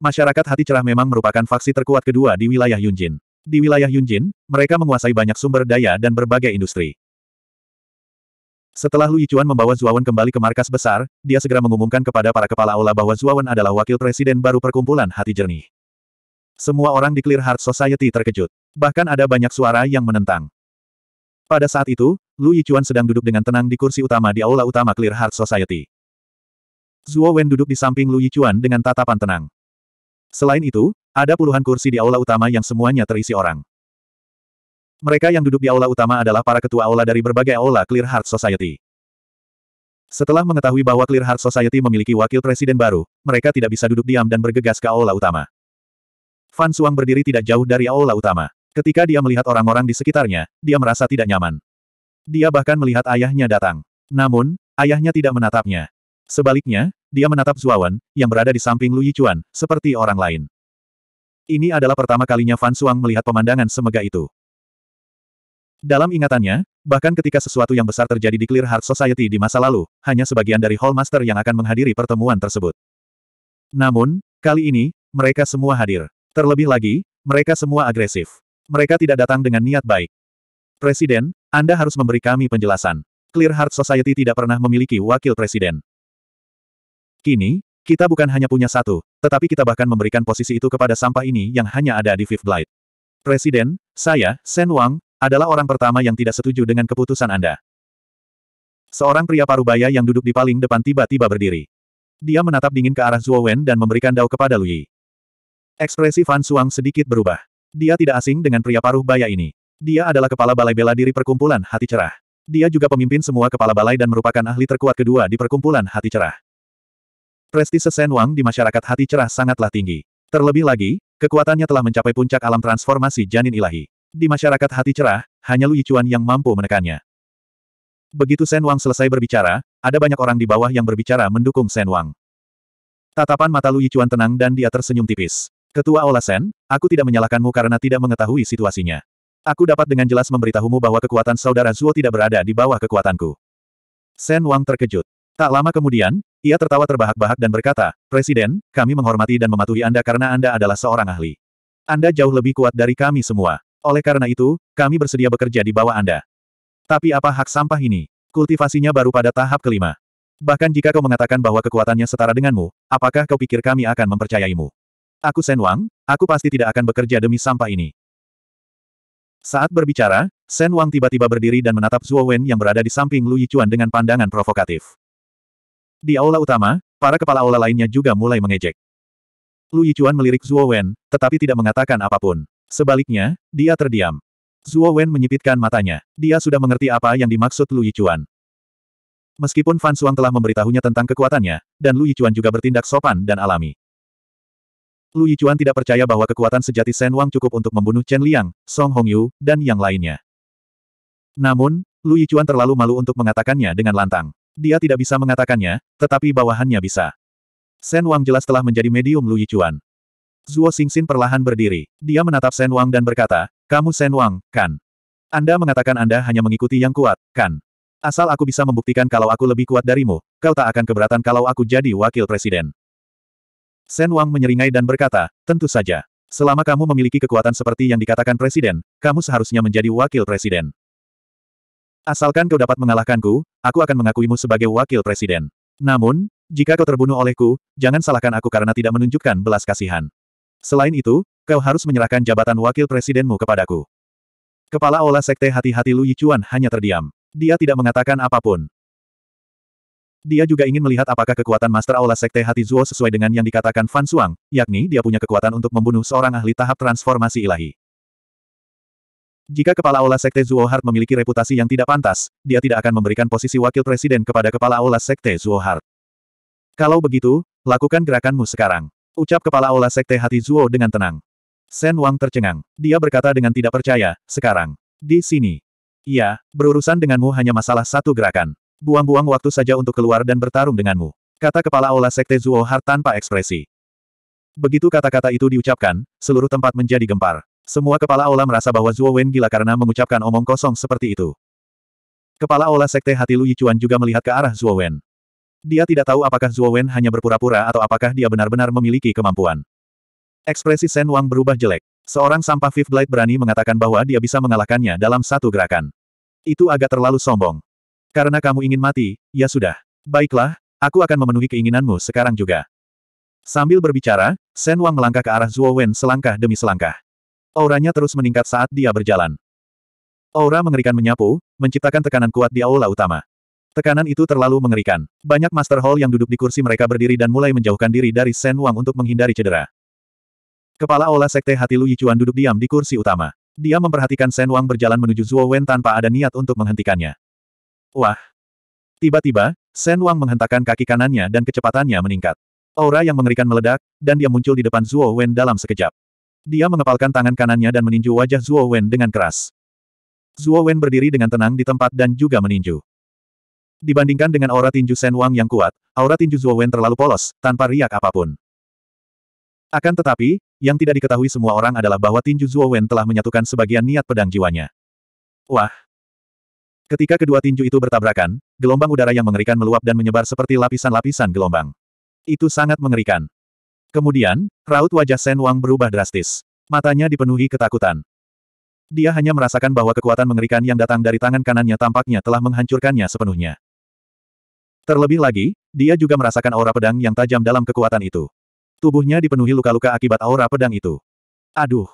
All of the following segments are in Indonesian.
Masyarakat hati cerah memang merupakan faksi terkuat kedua di wilayah Yunjin. Di wilayah Yunjin, mereka menguasai banyak sumber daya dan berbagai industri. Setelah Lu Yichuan membawa Zuawan kembali ke markas besar, dia segera mengumumkan kepada para kepala aula bahwa Zuawan adalah wakil presiden baru perkumpulan hati jernih. Semua orang di Clear Heart Society terkejut. Bahkan ada banyak suara yang menentang. Pada saat itu, Lu Yichuan sedang duduk dengan tenang di kursi utama di aula utama Clear Heart Society. Zuo Wen duduk di samping Lu Yichuan dengan tatapan tenang. Selain itu, ada puluhan kursi di aula utama yang semuanya terisi orang. Mereka yang duduk di aula utama adalah para ketua aula dari berbagai aula Clear Heart Society. Setelah mengetahui bahwa Clear Heart Society memiliki wakil presiden baru, mereka tidak bisa duduk diam dan bergegas ke aula utama. Fan Suang berdiri tidak jauh dari aula utama. Ketika dia melihat orang-orang di sekitarnya, dia merasa tidak nyaman. Dia bahkan melihat ayahnya datang. Namun, ayahnya tidak menatapnya. Sebaliknya, dia menatap Zuawan, yang berada di samping Lu Yichuan, seperti orang lain. Ini adalah pertama kalinya Fan Suang melihat pemandangan semega itu. Dalam ingatannya, bahkan ketika sesuatu yang besar terjadi di Clear Heart Society di masa lalu, hanya sebagian dari Hallmaster yang akan menghadiri pertemuan tersebut. Namun, kali ini, mereka semua hadir. Terlebih lagi, mereka semua agresif. Mereka tidak datang dengan niat baik. Presiden, Anda harus memberi kami penjelasan. Clear Heart Society tidak pernah memiliki wakil presiden. Kini, kita bukan hanya punya satu, tetapi kita bahkan memberikan posisi itu kepada sampah ini yang hanya ada di Fifth Blight. Presiden, saya, Sen Wang, adalah orang pertama yang tidak setuju dengan keputusan Anda. Seorang pria parubaya yang duduk di paling depan tiba-tiba berdiri. Dia menatap dingin ke arah Zhuo Wen dan memberikan dao kepada Lui. Ekspresi Fan Suang sedikit berubah. Dia tidak asing dengan pria paruh baya ini. Dia adalah kepala balai bela diri perkumpulan Hati Cerah. Dia juga pemimpin semua kepala balai dan merupakan ahli terkuat kedua di perkumpulan Hati Cerah. Prestise Shen Wang di masyarakat hati cerah sangatlah tinggi. Terlebih lagi, kekuatannya telah mencapai puncak alam transformasi janin ilahi. Di masyarakat hati cerah, hanya Lu Yichuan yang mampu menekannya. Begitu Shen Wang selesai berbicara, ada banyak orang di bawah yang berbicara mendukung Shen Wang. Tatapan mata Lu Yichuan tenang dan dia tersenyum tipis. Ketua Ola Sen, aku tidak menyalahkanmu karena tidak mengetahui situasinya. Aku dapat dengan jelas memberitahumu bahwa kekuatan saudara Zuo tidak berada di bawah kekuatanku. Sen Wang terkejut. Tak lama kemudian, ia tertawa terbahak-bahak dan berkata, Presiden, kami menghormati dan mematuhi Anda karena Anda adalah seorang ahli. Anda jauh lebih kuat dari kami semua. Oleh karena itu, kami bersedia bekerja di bawah Anda. Tapi apa hak sampah ini? Kultivasinya baru pada tahap kelima. Bahkan jika kau mengatakan bahwa kekuatannya setara denganmu, apakah kau pikir kami akan mempercayaimu? Aku Sen Wang, aku pasti tidak akan bekerja demi sampah ini. Saat berbicara, Sen Wang tiba-tiba berdiri dan menatap Zhuo Wen yang berada di samping Lu Yichuan dengan pandangan provokatif. Di aula utama, para kepala aula lainnya juga mulai mengejek. Lu Yichuan melirik Zhuo Wen, tetapi tidak mengatakan apapun. Sebaliknya, dia terdiam. Zhuo Wen menyipitkan matanya. Dia sudah mengerti apa yang dimaksud Lu Yichuan. Meskipun Fan Suang telah memberitahunya tentang kekuatannya, dan Lu Yichuan juga bertindak sopan dan alami. Lu Yichuan tidak percaya bahwa kekuatan sejati Shen Wang cukup untuk membunuh Chen Liang, Song Hongyu, dan yang lainnya. Namun, Lu Yichuan terlalu malu untuk mengatakannya dengan lantang. Dia tidak bisa mengatakannya, tetapi bawahannya bisa. Sen Wang jelas telah menjadi medium Lu Yichuan. Zuo Xingxin perlahan berdiri. Dia menatap Sen Wang dan berkata, Kamu Sen Wang, kan? Anda mengatakan Anda hanya mengikuti yang kuat, kan? Asal aku bisa membuktikan kalau aku lebih kuat darimu, kau tak akan keberatan kalau aku jadi wakil presiden. Sen Wang menyeringai dan berkata, Tentu saja. Selama kamu memiliki kekuatan seperti yang dikatakan presiden, kamu seharusnya menjadi wakil presiden. Asalkan kau dapat mengalahkanku, aku akan mengakuimu sebagai wakil presiden. Namun, jika kau terbunuh olehku, jangan salahkan aku karena tidak menunjukkan belas kasihan. Selain itu, kau harus menyerahkan jabatan wakil presidenmu kepadaku. Kepala olah sekte hati-hati Lu Yichuan hanya terdiam. Dia tidak mengatakan apapun. Dia juga ingin melihat apakah kekuatan Master Aula Sekte Hati Zuo sesuai dengan yang dikatakan Fan Suang, yakni dia punya kekuatan untuk membunuh seorang ahli tahap transformasi ilahi. Jika kepala aula sekte Zuohart memiliki reputasi yang tidak pantas, dia tidak akan memberikan posisi wakil presiden kepada kepala aula sekte Zuohart. Kalau begitu, lakukan gerakanmu sekarang. Ucap kepala aula sekte hati Zuo dengan tenang. Sen Wang tercengang. Dia berkata dengan tidak percaya, sekarang. Di sini. Iya, berurusan denganmu hanya masalah satu gerakan. Buang-buang waktu saja untuk keluar dan bertarung denganmu. Kata kepala aula sekte Zuohart tanpa ekspresi. Begitu kata-kata itu diucapkan, seluruh tempat menjadi gempar. Semua kepala aula merasa bahwa Zhuo Wen gila karena mengucapkan omong kosong seperti itu. Kepala aula sekte hati Lu Yichuan juga melihat ke arah Zhuo Wen. Dia tidak tahu apakah Zhuo Wen hanya berpura-pura atau apakah dia benar-benar memiliki kemampuan. Ekspresi Shen Wang berubah jelek. Seorang sampah Fifth Blade berani mengatakan bahwa dia bisa mengalahkannya dalam satu gerakan. Itu agak terlalu sombong. Karena kamu ingin mati, ya sudah. Baiklah, aku akan memenuhi keinginanmu sekarang juga. Sambil berbicara, Shen Wang melangkah ke arah Zhuo Wen selangkah demi selangkah. Auranya terus meningkat saat dia berjalan. Aura mengerikan menyapu, menciptakan tekanan kuat di aula utama. Tekanan itu terlalu mengerikan. Banyak Master Hall yang duduk di kursi mereka berdiri dan mulai menjauhkan diri dari Shen Wang untuk menghindari cedera. Kepala aula Sekte Hati Lu Yichuan duduk diam di kursi utama. Dia memperhatikan Shen Wang berjalan menuju Zhuo Wen tanpa ada niat untuk menghentikannya. Wah! Tiba-tiba, Shen Wang menghentakkan kaki kanannya dan kecepatannya meningkat. Aura yang mengerikan meledak, dan dia muncul di depan Zhuo Wen dalam sekejap. Dia mengepalkan tangan kanannya dan meninju wajah Zuo Wen dengan keras. Zuo Wen berdiri dengan tenang di tempat dan juga meninju. Dibandingkan dengan aura tinju Shen Wang yang kuat, aura tinju Zuo Wen terlalu polos, tanpa riak apapun. Akan tetapi, yang tidak diketahui semua orang adalah bahwa tinju Zuo Wen telah menyatukan sebagian niat pedang jiwanya. Wah! Ketika kedua tinju itu bertabrakan, gelombang udara yang mengerikan meluap dan menyebar seperti lapisan-lapisan gelombang. Itu sangat mengerikan. Kemudian, raut wajah Shen Wang berubah drastis. Matanya dipenuhi ketakutan. Dia hanya merasakan bahwa kekuatan mengerikan yang datang dari tangan kanannya tampaknya telah menghancurkannya sepenuhnya. Terlebih lagi, dia juga merasakan aura pedang yang tajam dalam kekuatan itu. Tubuhnya dipenuhi luka-luka akibat aura pedang itu. Aduh!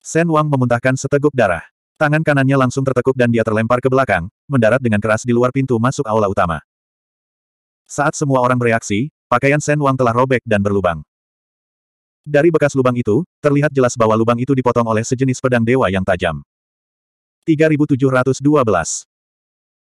Shen Wang memuntahkan seteguk darah. Tangan kanannya langsung tertekuk dan dia terlempar ke belakang, mendarat dengan keras di luar pintu masuk aula utama. Saat semua orang bereaksi, pakaian Shen Wang telah robek dan berlubang. Dari bekas lubang itu, terlihat jelas bahwa lubang itu dipotong oleh sejenis pedang dewa yang tajam. 3712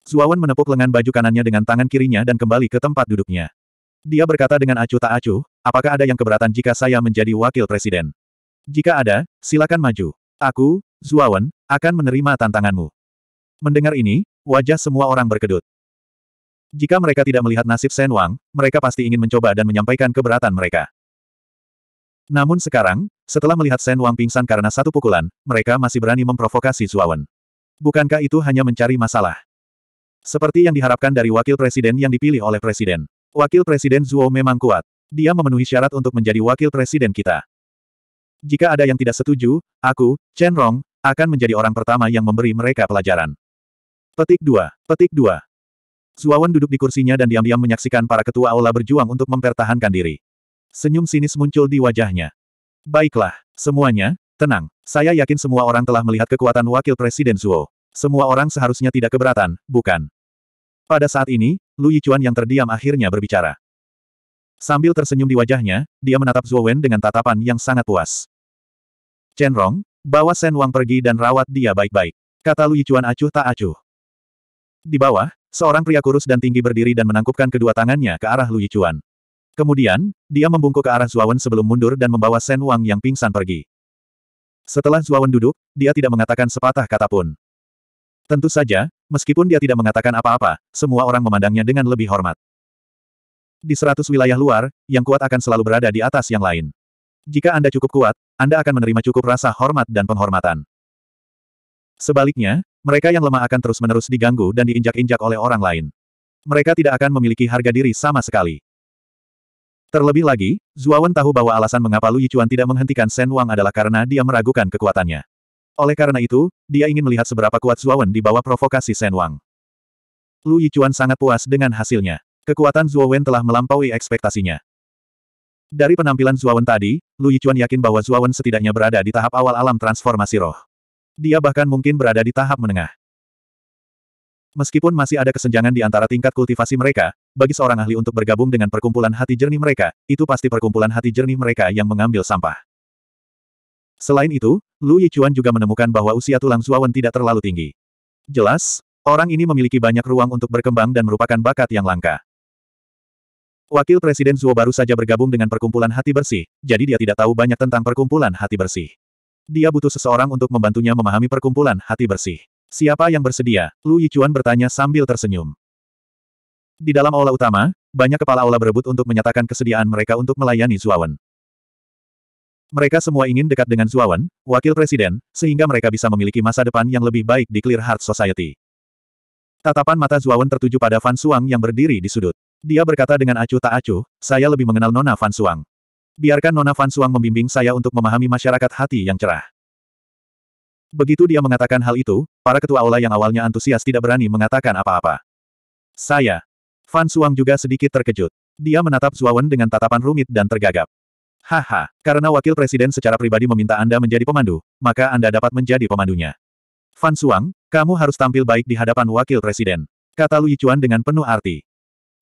Zuawan menepuk lengan baju kanannya dengan tangan kirinya dan kembali ke tempat duduknya. Dia berkata dengan acuh tak acuh, apakah ada yang keberatan jika saya menjadi wakil presiden? Jika ada, silakan maju. Aku, Zuawan, akan menerima tantanganmu. Mendengar ini, wajah semua orang berkedut. Jika mereka tidak melihat nasib Sen Wang, mereka pasti ingin mencoba dan menyampaikan keberatan mereka. Namun sekarang, setelah melihat Shen Wang pingsan karena satu pukulan, mereka masih berani memprovokasi Zuawan. Bukankah itu hanya mencari masalah? Seperti yang diharapkan dari wakil presiden yang dipilih oleh presiden. Wakil presiden Zuo memang kuat. Dia memenuhi syarat untuk menjadi wakil presiden kita. Jika ada yang tidak setuju, aku, Chen Rong, akan menjadi orang pertama yang memberi mereka pelajaran. Petik 2. Petik 2. Zuawan duduk di kursinya dan diam-diam menyaksikan para ketua aula berjuang untuk mempertahankan diri. Senyum sinis muncul di wajahnya. Baiklah, semuanya, tenang. Saya yakin semua orang telah melihat kekuatan wakil Presiden Zuo. Semua orang seharusnya tidak keberatan, bukan? Pada saat ini, Lu Yichuan yang terdiam akhirnya berbicara. Sambil tersenyum di wajahnya, dia menatap Zuo Wen dengan tatapan yang sangat puas. Chen Rong, bawa Sen Wang pergi dan rawat dia baik-baik. Kata Lu Yichuan acuh tak acuh. Di bawah, seorang pria kurus dan tinggi berdiri dan menangkupkan kedua tangannya ke arah Lu Yichuan. Kemudian, dia membungkuk ke arah Zuawan sebelum mundur dan membawa Sen Wang yang pingsan pergi. Setelah Zuawan duduk, dia tidak mengatakan sepatah kata pun. Tentu saja, meskipun dia tidak mengatakan apa-apa, semua orang memandangnya dengan lebih hormat. Di seratus wilayah luar, yang kuat akan selalu berada di atas yang lain. Jika Anda cukup kuat, Anda akan menerima cukup rasa hormat dan penghormatan. Sebaliknya, mereka yang lemah akan terus-menerus diganggu dan diinjak-injak oleh orang lain. Mereka tidak akan memiliki harga diri sama sekali. Terlebih lagi, Zuawan tahu bahwa alasan mengapa Lu Yichuan tidak menghentikan Shen Wang adalah karena dia meragukan kekuatannya. Oleh karena itu, dia ingin melihat seberapa kuat Zuawan di bawah provokasi Shen Wang. Lu Yichuan sangat puas dengan hasilnya. Kekuatan Zuawan telah melampaui ekspektasinya. Dari penampilan Zuawan tadi, Lu Yichuan yakin bahwa Zuawan setidaknya berada di tahap awal alam transformasi roh. Dia bahkan mungkin berada di tahap menengah. Meskipun masih ada kesenjangan di antara tingkat kultivasi mereka, bagi seorang ahli untuk bergabung dengan perkumpulan hati jernih mereka, itu pasti perkumpulan hati jernih mereka yang mengambil sampah. Selain itu, Lu Yichuan juga menemukan bahwa usia tulang Zuawan tidak terlalu tinggi. Jelas, orang ini memiliki banyak ruang untuk berkembang dan merupakan bakat yang langka. Wakil Presiden Zuo baru saja bergabung dengan perkumpulan hati bersih, jadi dia tidak tahu banyak tentang perkumpulan hati bersih. Dia butuh seseorang untuk membantunya memahami perkumpulan hati bersih. Siapa yang bersedia? Lu Yichuan bertanya sambil tersenyum. Di dalam aula utama, banyak kepala aula berebut untuk menyatakan kesediaan mereka untuk melayani Zuawan. Mereka semua ingin dekat dengan Zuawan, wakil presiden, sehingga mereka bisa memiliki masa depan yang lebih baik di Clear Heart Society. Tatapan mata Zuawan tertuju pada Fan Suang yang berdiri di sudut. Dia berkata dengan acuh tak acuh, saya lebih mengenal Nona Fan Suang. Biarkan Nona Fan Suang membimbing saya untuk memahami masyarakat hati yang cerah. Begitu dia mengatakan hal itu, para ketua aula yang awalnya antusias tidak berani mengatakan apa-apa. Saya, Fan Suang juga sedikit terkejut. Dia menatap Zuawan dengan tatapan rumit dan tergagap. Haha, karena wakil presiden secara pribadi meminta Anda menjadi pemandu, maka Anda dapat menjadi pemandunya. Fan Suang, kamu harus tampil baik di hadapan wakil presiden. Kata Lu Yichuan dengan penuh arti.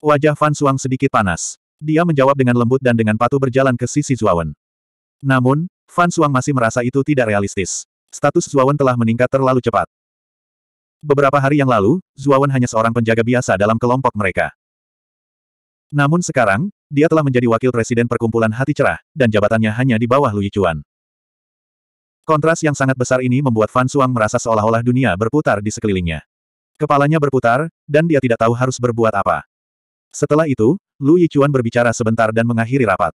Wajah Fan Suang sedikit panas. Dia menjawab dengan lembut dan dengan patuh berjalan ke sisi Zuawan. Namun, Fan Suang masih merasa itu tidak realistis. Status Zuawan telah meningkat terlalu cepat. Beberapa hari yang lalu, Zuawan hanya seorang penjaga biasa dalam kelompok mereka. Namun sekarang, dia telah menjadi wakil presiden perkumpulan hati cerah, dan jabatannya hanya di bawah Lu Yichuan. Kontras yang sangat besar ini membuat Fan Suang merasa seolah-olah dunia berputar di sekelilingnya. Kepalanya berputar, dan dia tidak tahu harus berbuat apa. Setelah itu, Lu Yichuan berbicara sebentar dan mengakhiri rapat.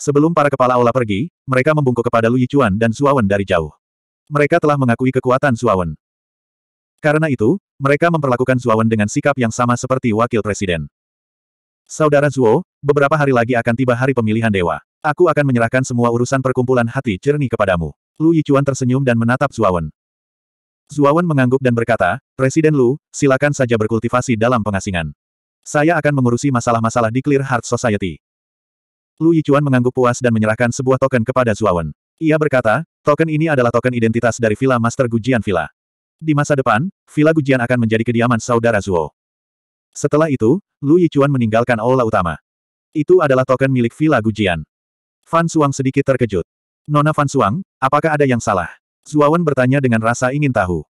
Sebelum para kepala Aula pergi, mereka membungkuk kepada Lu Yichuan dan Suawen dari jauh. Mereka telah mengakui kekuatan Suawen. Karena itu, mereka memperlakukan Suawen dengan sikap yang sama seperti wakil presiden. Saudara Zuo, beberapa hari lagi akan tiba hari pemilihan dewa. Aku akan menyerahkan semua urusan perkumpulan hati jernih kepadamu. Lu Yichuan tersenyum dan menatap Zuawan. Zuawan mengangguk dan berkata, Presiden Lu, silakan saja berkultivasi dalam pengasingan. Saya akan mengurusi masalah-masalah di Clear Heart Society. Lu Yichuan mengangguk puas dan menyerahkan sebuah token kepada Zuawan. Ia berkata, token ini adalah token identitas dari Villa Master Gujian Villa. Di masa depan, Villa Gujian akan menjadi kediaman saudara Zuo. Setelah itu, Lu Yichuan meninggalkan aula utama. Itu adalah token milik Villa Gujian. Fan Suang sedikit terkejut. Nona Fan Suang, apakah ada yang salah? Zuawan bertanya dengan rasa ingin tahu.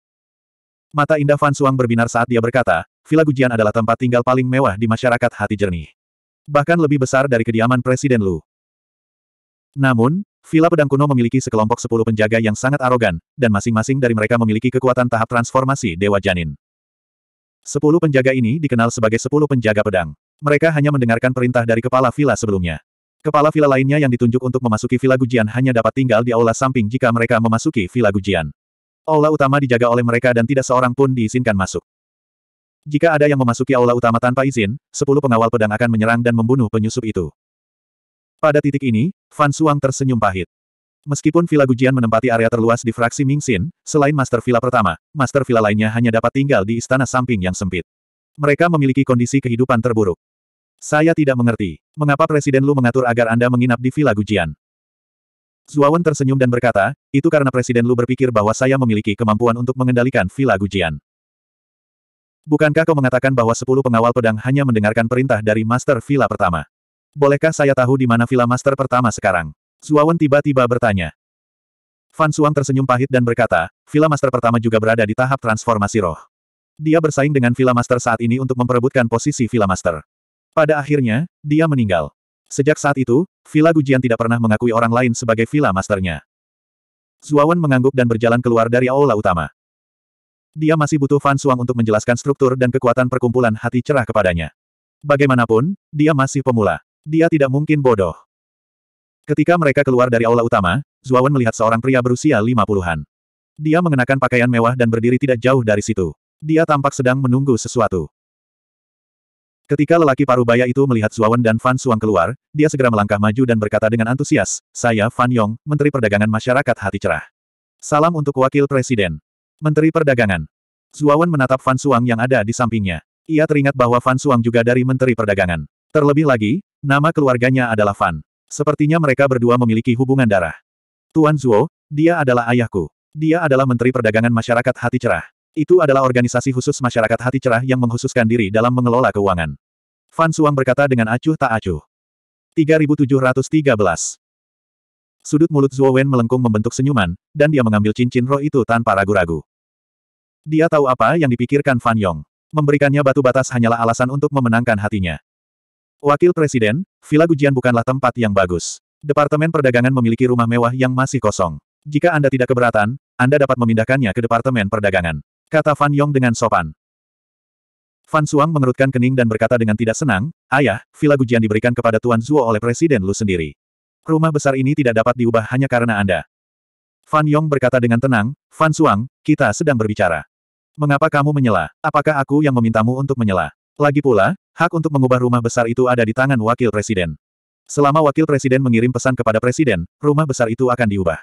Mata indah Fan Suang berbinar saat dia berkata, Villa Gujian adalah tempat tinggal paling mewah di masyarakat hati jernih. Bahkan lebih besar dari kediaman Presiden Lu. Namun, Villa Pedang Kuno memiliki sekelompok sepuluh penjaga yang sangat arogan, dan masing-masing dari mereka memiliki kekuatan tahap transformasi Dewa Janin. Sepuluh penjaga ini dikenal sebagai sepuluh penjaga pedang. Mereka hanya mendengarkan perintah dari kepala villa sebelumnya. Kepala villa lainnya yang ditunjuk untuk memasuki villa Gujian hanya dapat tinggal di aula samping jika mereka memasuki villa Gujian. Aula utama dijaga oleh mereka dan tidak seorang pun diizinkan masuk. Jika ada yang memasuki aula utama tanpa izin, sepuluh pengawal pedang akan menyerang dan membunuh penyusup itu. Pada titik ini, Fan Suang tersenyum pahit. Meskipun Villa Gujian menempati area terluas di fraksi Mingxin, selain Master Villa pertama, Master Villa lainnya hanya dapat tinggal di istana samping yang sempit. Mereka memiliki kondisi kehidupan terburuk. Saya tidak mengerti, mengapa Presiden Lu mengatur agar Anda menginap di Villa Gujian. Zuawan tersenyum dan berkata, itu karena Presiden Lu berpikir bahwa saya memiliki kemampuan untuk mengendalikan Villa Gujian. Bukankah kau mengatakan bahwa sepuluh pengawal pedang hanya mendengarkan perintah dari Master Villa pertama? Bolehkah saya tahu di mana Villa Master pertama sekarang? Zuawan tiba-tiba bertanya. Fan Suang tersenyum pahit dan berkata, Villa Master pertama juga berada di tahap transformasi roh. Dia bersaing dengan Villa Master saat ini untuk memperebutkan posisi Villa Master. Pada akhirnya, dia meninggal. Sejak saat itu, Villa Gujian tidak pernah mengakui orang lain sebagai Villa Masternya. Zuawan mengangguk dan berjalan keluar dari aula utama. Dia masih butuh Fan Suang untuk menjelaskan struktur dan kekuatan perkumpulan hati cerah kepadanya. Bagaimanapun, dia masih pemula. Dia tidak mungkin bodoh. Ketika mereka keluar dari aula utama, Zuawan melihat seorang pria berusia lima puluhan. Dia mengenakan pakaian mewah dan berdiri tidak jauh dari situ. Dia tampak sedang menunggu sesuatu. Ketika lelaki paruh baya itu melihat Zuawan dan Fan Suang keluar, dia segera melangkah maju dan berkata dengan antusias, Saya Fan Yong, Menteri Perdagangan Masyarakat Hati Cerah. Salam untuk Wakil Presiden. Menteri Perdagangan. Zuawan menatap Fan Suang yang ada di sampingnya. Ia teringat bahwa Fan Suang juga dari Menteri Perdagangan. Terlebih lagi, nama keluarganya adalah Fan. Sepertinya mereka berdua memiliki hubungan darah. Tuan Zuo, dia adalah ayahku. Dia adalah Menteri Perdagangan Masyarakat Hati Cerah. Itu adalah organisasi khusus masyarakat hati cerah yang menghususkan diri dalam mengelola keuangan. Fan Suang berkata dengan acuh tak acuh. 3713 Sudut mulut Zuo Wen melengkung membentuk senyuman, dan dia mengambil cincin roh itu tanpa ragu-ragu. Dia tahu apa yang dipikirkan Fan Yong. Memberikannya batu batas hanyalah alasan untuk memenangkan hatinya. Wakil Presiden, Villa Gujian bukanlah tempat yang bagus. Departemen Perdagangan memiliki rumah mewah yang masih kosong. Jika Anda tidak keberatan, Anda dapat memindahkannya ke Departemen Perdagangan. Kata Fan Yong dengan sopan. Fan Suang mengerutkan kening dan berkata dengan tidak senang, Ayah, Villa Gujian diberikan kepada Tuan Zuo oleh Presiden Lu sendiri. Rumah besar ini tidak dapat diubah hanya karena Anda. Fan Yong berkata dengan tenang, Fan Suang, kita sedang berbicara. Mengapa kamu menyela? Apakah aku yang memintamu untuk menyela? Lagi pula, Hak untuk mengubah rumah besar itu ada di tangan wakil presiden. Selama wakil presiden mengirim pesan kepada presiden, rumah besar itu akan diubah.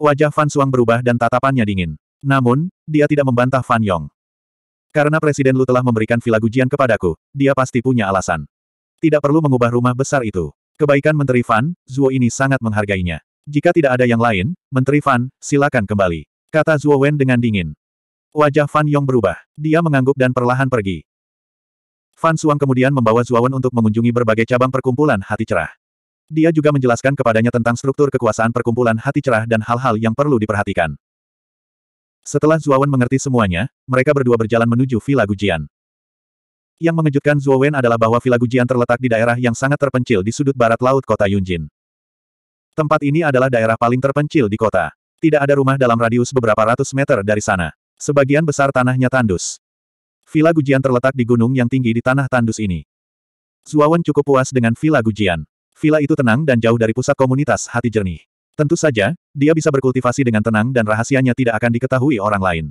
Wajah Fan Suang berubah dan tatapannya dingin. Namun, dia tidak membantah Fan Yong. Karena Presiden Lu telah memberikan villa gujian kepadaku, dia pasti punya alasan. Tidak perlu mengubah rumah besar itu. Kebaikan Menteri Fan, Zuo ini sangat menghargainya. Jika tidak ada yang lain, Menteri Fan, silakan kembali. Kata Zuo Wen dengan dingin. Wajah Fan Yong berubah. Dia mengangguk dan perlahan pergi. Fan Suang kemudian membawa Zuawan untuk mengunjungi berbagai cabang perkumpulan hati cerah. Dia juga menjelaskan kepadanya tentang struktur kekuasaan perkumpulan hati cerah dan hal-hal yang perlu diperhatikan. Setelah Zuawan mengerti semuanya, mereka berdua berjalan menuju Villa Gujian. Yang mengejutkan Zuawan adalah bahwa Villa Gujian terletak di daerah yang sangat terpencil di sudut barat laut kota Yunjin. Tempat ini adalah daerah paling terpencil di kota. Tidak ada rumah dalam radius beberapa ratus meter dari sana. Sebagian besar tanahnya tandus. Villa Gujian terletak di gunung yang tinggi di tanah tandus ini. Zuawan cukup puas dengan Villa Gujian. Villa itu tenang dan jauh dari pusat komunitas hati jernih. Tentu saja, dia bisa berkultivasi dengan tenang dan rahasianya tidak akan diketahui orang lain.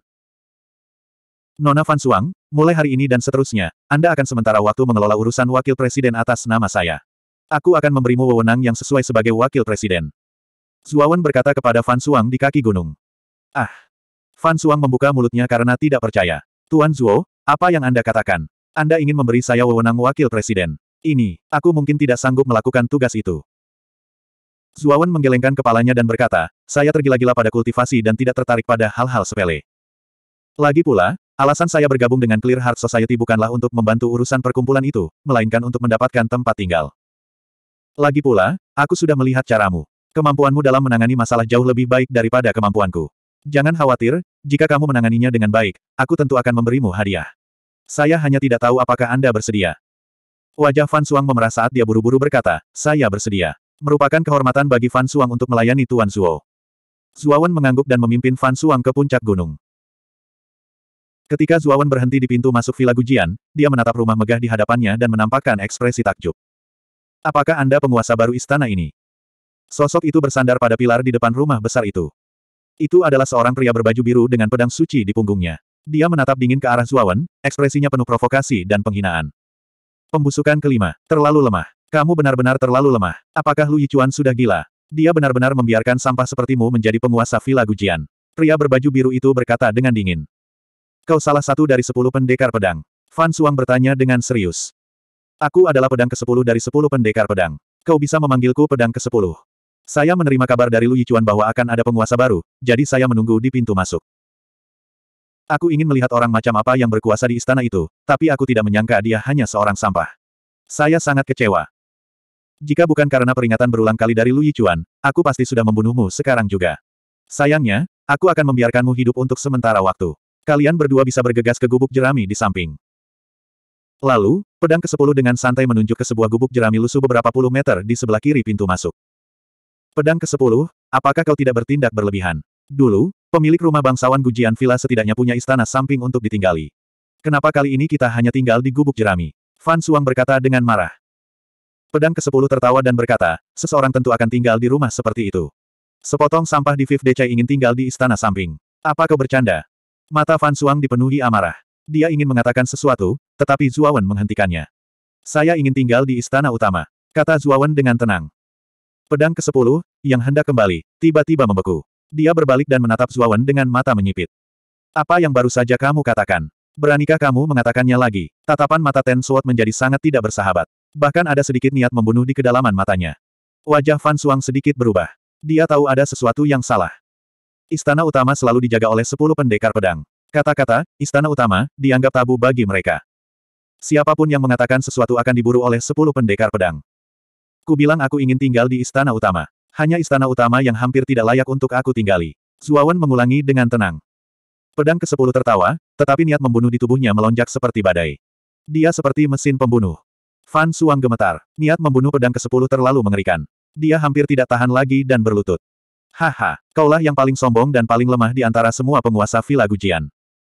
Nona Fan Suang, mulai hari ini dan seterusnya, Anda akan sementara waktu mengelola urusan wakil presiden atas nama saya. Aku akan memberimu wewenang yang sesuai sebagai wakil presiden. Zuawan berkata kepada Fan Suang di kaki gunung. Ah! Fan Suang membuka mulutnya karena tidak percaya. Tuan Zuo, apa yang Anda katakan? Anda ingin memberi saya wewenang wakil presiden. Ini, aku mungkin tidak sanggup melakukan tugas itu. Zuawan menggelengkan kepalanya dan berkata, saya tergila-gila pada kultivasi dan tidak tertarik pada hal-hal sepele. Lagi pula, alasan saya bergabung dengan Clear Heart Society bukanlah untuk membantu urusan perkumpulan itu, melainkan untuk mendapatkan tempat tinggal. Lagi pula, aku sudah melihat caramu. Kemampuanmu dalam menangani masalah jauh lebih baik daripada kemampuanku. Jangan khawatir, jika kamu menanganinya dengan baik, aku tentu akan memberimu hadiah. Saya hanya tidak tahu apakah Anda bersedia. Wajah Fan Suang memerah saat dia buru-buru berkata, saya bersedia. Merupakan kehormatan bagi Fan Suang untuk melayani Tuan Zuo. Zuawan mengangguk dan memimpin Fan Suang ke puncak gunung. Ketika Zuawan berhenti di pintu masuk Villa Gujian, dia menatap rumah megah di hadapannya dan menampakkan ekspresi takjub. Apakah Anda penguasa baru istana ini? Sosok itu bersandar pada pilar di depan rumah besar itu. Itu adalah seorang pria berbaju biru dengan pedang suci di punggungnya. Dia menatap dingin ke arah Zuawan, ekspresinya penuh provokasi dan penghinaan. Pembusukan kelima. Terlalu lemah. Kamu benar-benar terlalu lemah. Apakah Lu Yichuan sudah gila? Dia benar-benar membiarkan sampah sepertimu menjadi penguasa Villa Gujian. Pria berbaju biru itu berkata dengan dingin. Kau salah satu dari sepuluh pendekar pedang. Fan Suang bertanya dengan serius. Aku adalah pedang ke-10 dari sepuluh pendekar pedang. Kau bisa memanggilku pedang ke-10. Saya menerima kabar dari Lu Yichuan bahwa akan ada penguasa baru, jadi saya menunggu di pintu masuk. Aku ingin melihat orang macam apa yang berkuasa di istana itu, tapi aku tidak menyangka dia hanya seorang sampah. Saya sangat kecewa. Jika bukan karena peringatan berulang kali dari Lu Yichuan, aku pasti sudah membunuhmu sekarang juga. Sayangnya, aku akan membiarkanmu hidup untuk sementara waktu. Kalian berdua bisa bergegas ke gubuk jerami di samping. Lalu, pedang ke-10 dengan santai menunjuk ke sebuah gubuk jerami lusuh beberapa puluh meter di sebelah kiri pintu masuk. Pedang ke-10, apakah kau tidak bertindak berlebihan? Dulu, pemilik rumah bangsawan Gujian Villa setidaknya punya istana samping untuk ditinggali. Kenapa kali ini kita hanya tinggal di gubuk jerami? Fan Suang berkata dengan marah. Pedang ke-10 tertawa dan berkata, seseorang tentu akan tinggal di rumah seperti itu. Sepotong sampah di Fifth Decai ingin tinggal di istana samping. Apa kau bercanda? Mata Fan Suang dipenuhi amarah. Dia ingin mengatakan sesuatu, tetapi Zuawan menghentikannya. Saya ingin tinggal di istana utama, kata Zuawan dengan tenang. Pedang ke-10, yang hendak kembali, tiba-tiba membeku. Dia berbalik dan menatap Zuawan dengan mata menyipit. Apa yang baru saja kamu katakan? Beranikah kamu mengatakannya lagi? Tatapan mata Ten Suot menjadi sangat tidak bersahabat. Bahkan ada sedikit niat membunuh di kedalaman matanya. Wajah Fan Suang sedikit berubah. Dia tahu ada sesuatu yang salah. Istana utama selalu dijaga oleh sepuluh pendekar pedang. Kata-kata, istana utama, dianggap tabu bagi mereka. Siapapun yang mengatakan sesuatu akan diburu oleh sepuluh pendekar pedang. Ku bilang aku ingin tinggal di istana utama. Hanya istana utama yang hampir tidak layak untuk aku tinggali. Zuawan mengulangi dengan tenang. Pedang ke-10 tertawa, tetapi niat membunuh di tubuhnya melonjak seperti badai. Dia seperti mesin pembunuh. Fan Suang gemetar. Niat membunuh pedang ke-10 terlalu mengerikan. Dia hampir tidak tahan lagi dan berlutut. Haha, kaulah yang paling sombong dan paling lemah di antara semua penguasa Villa Gujian.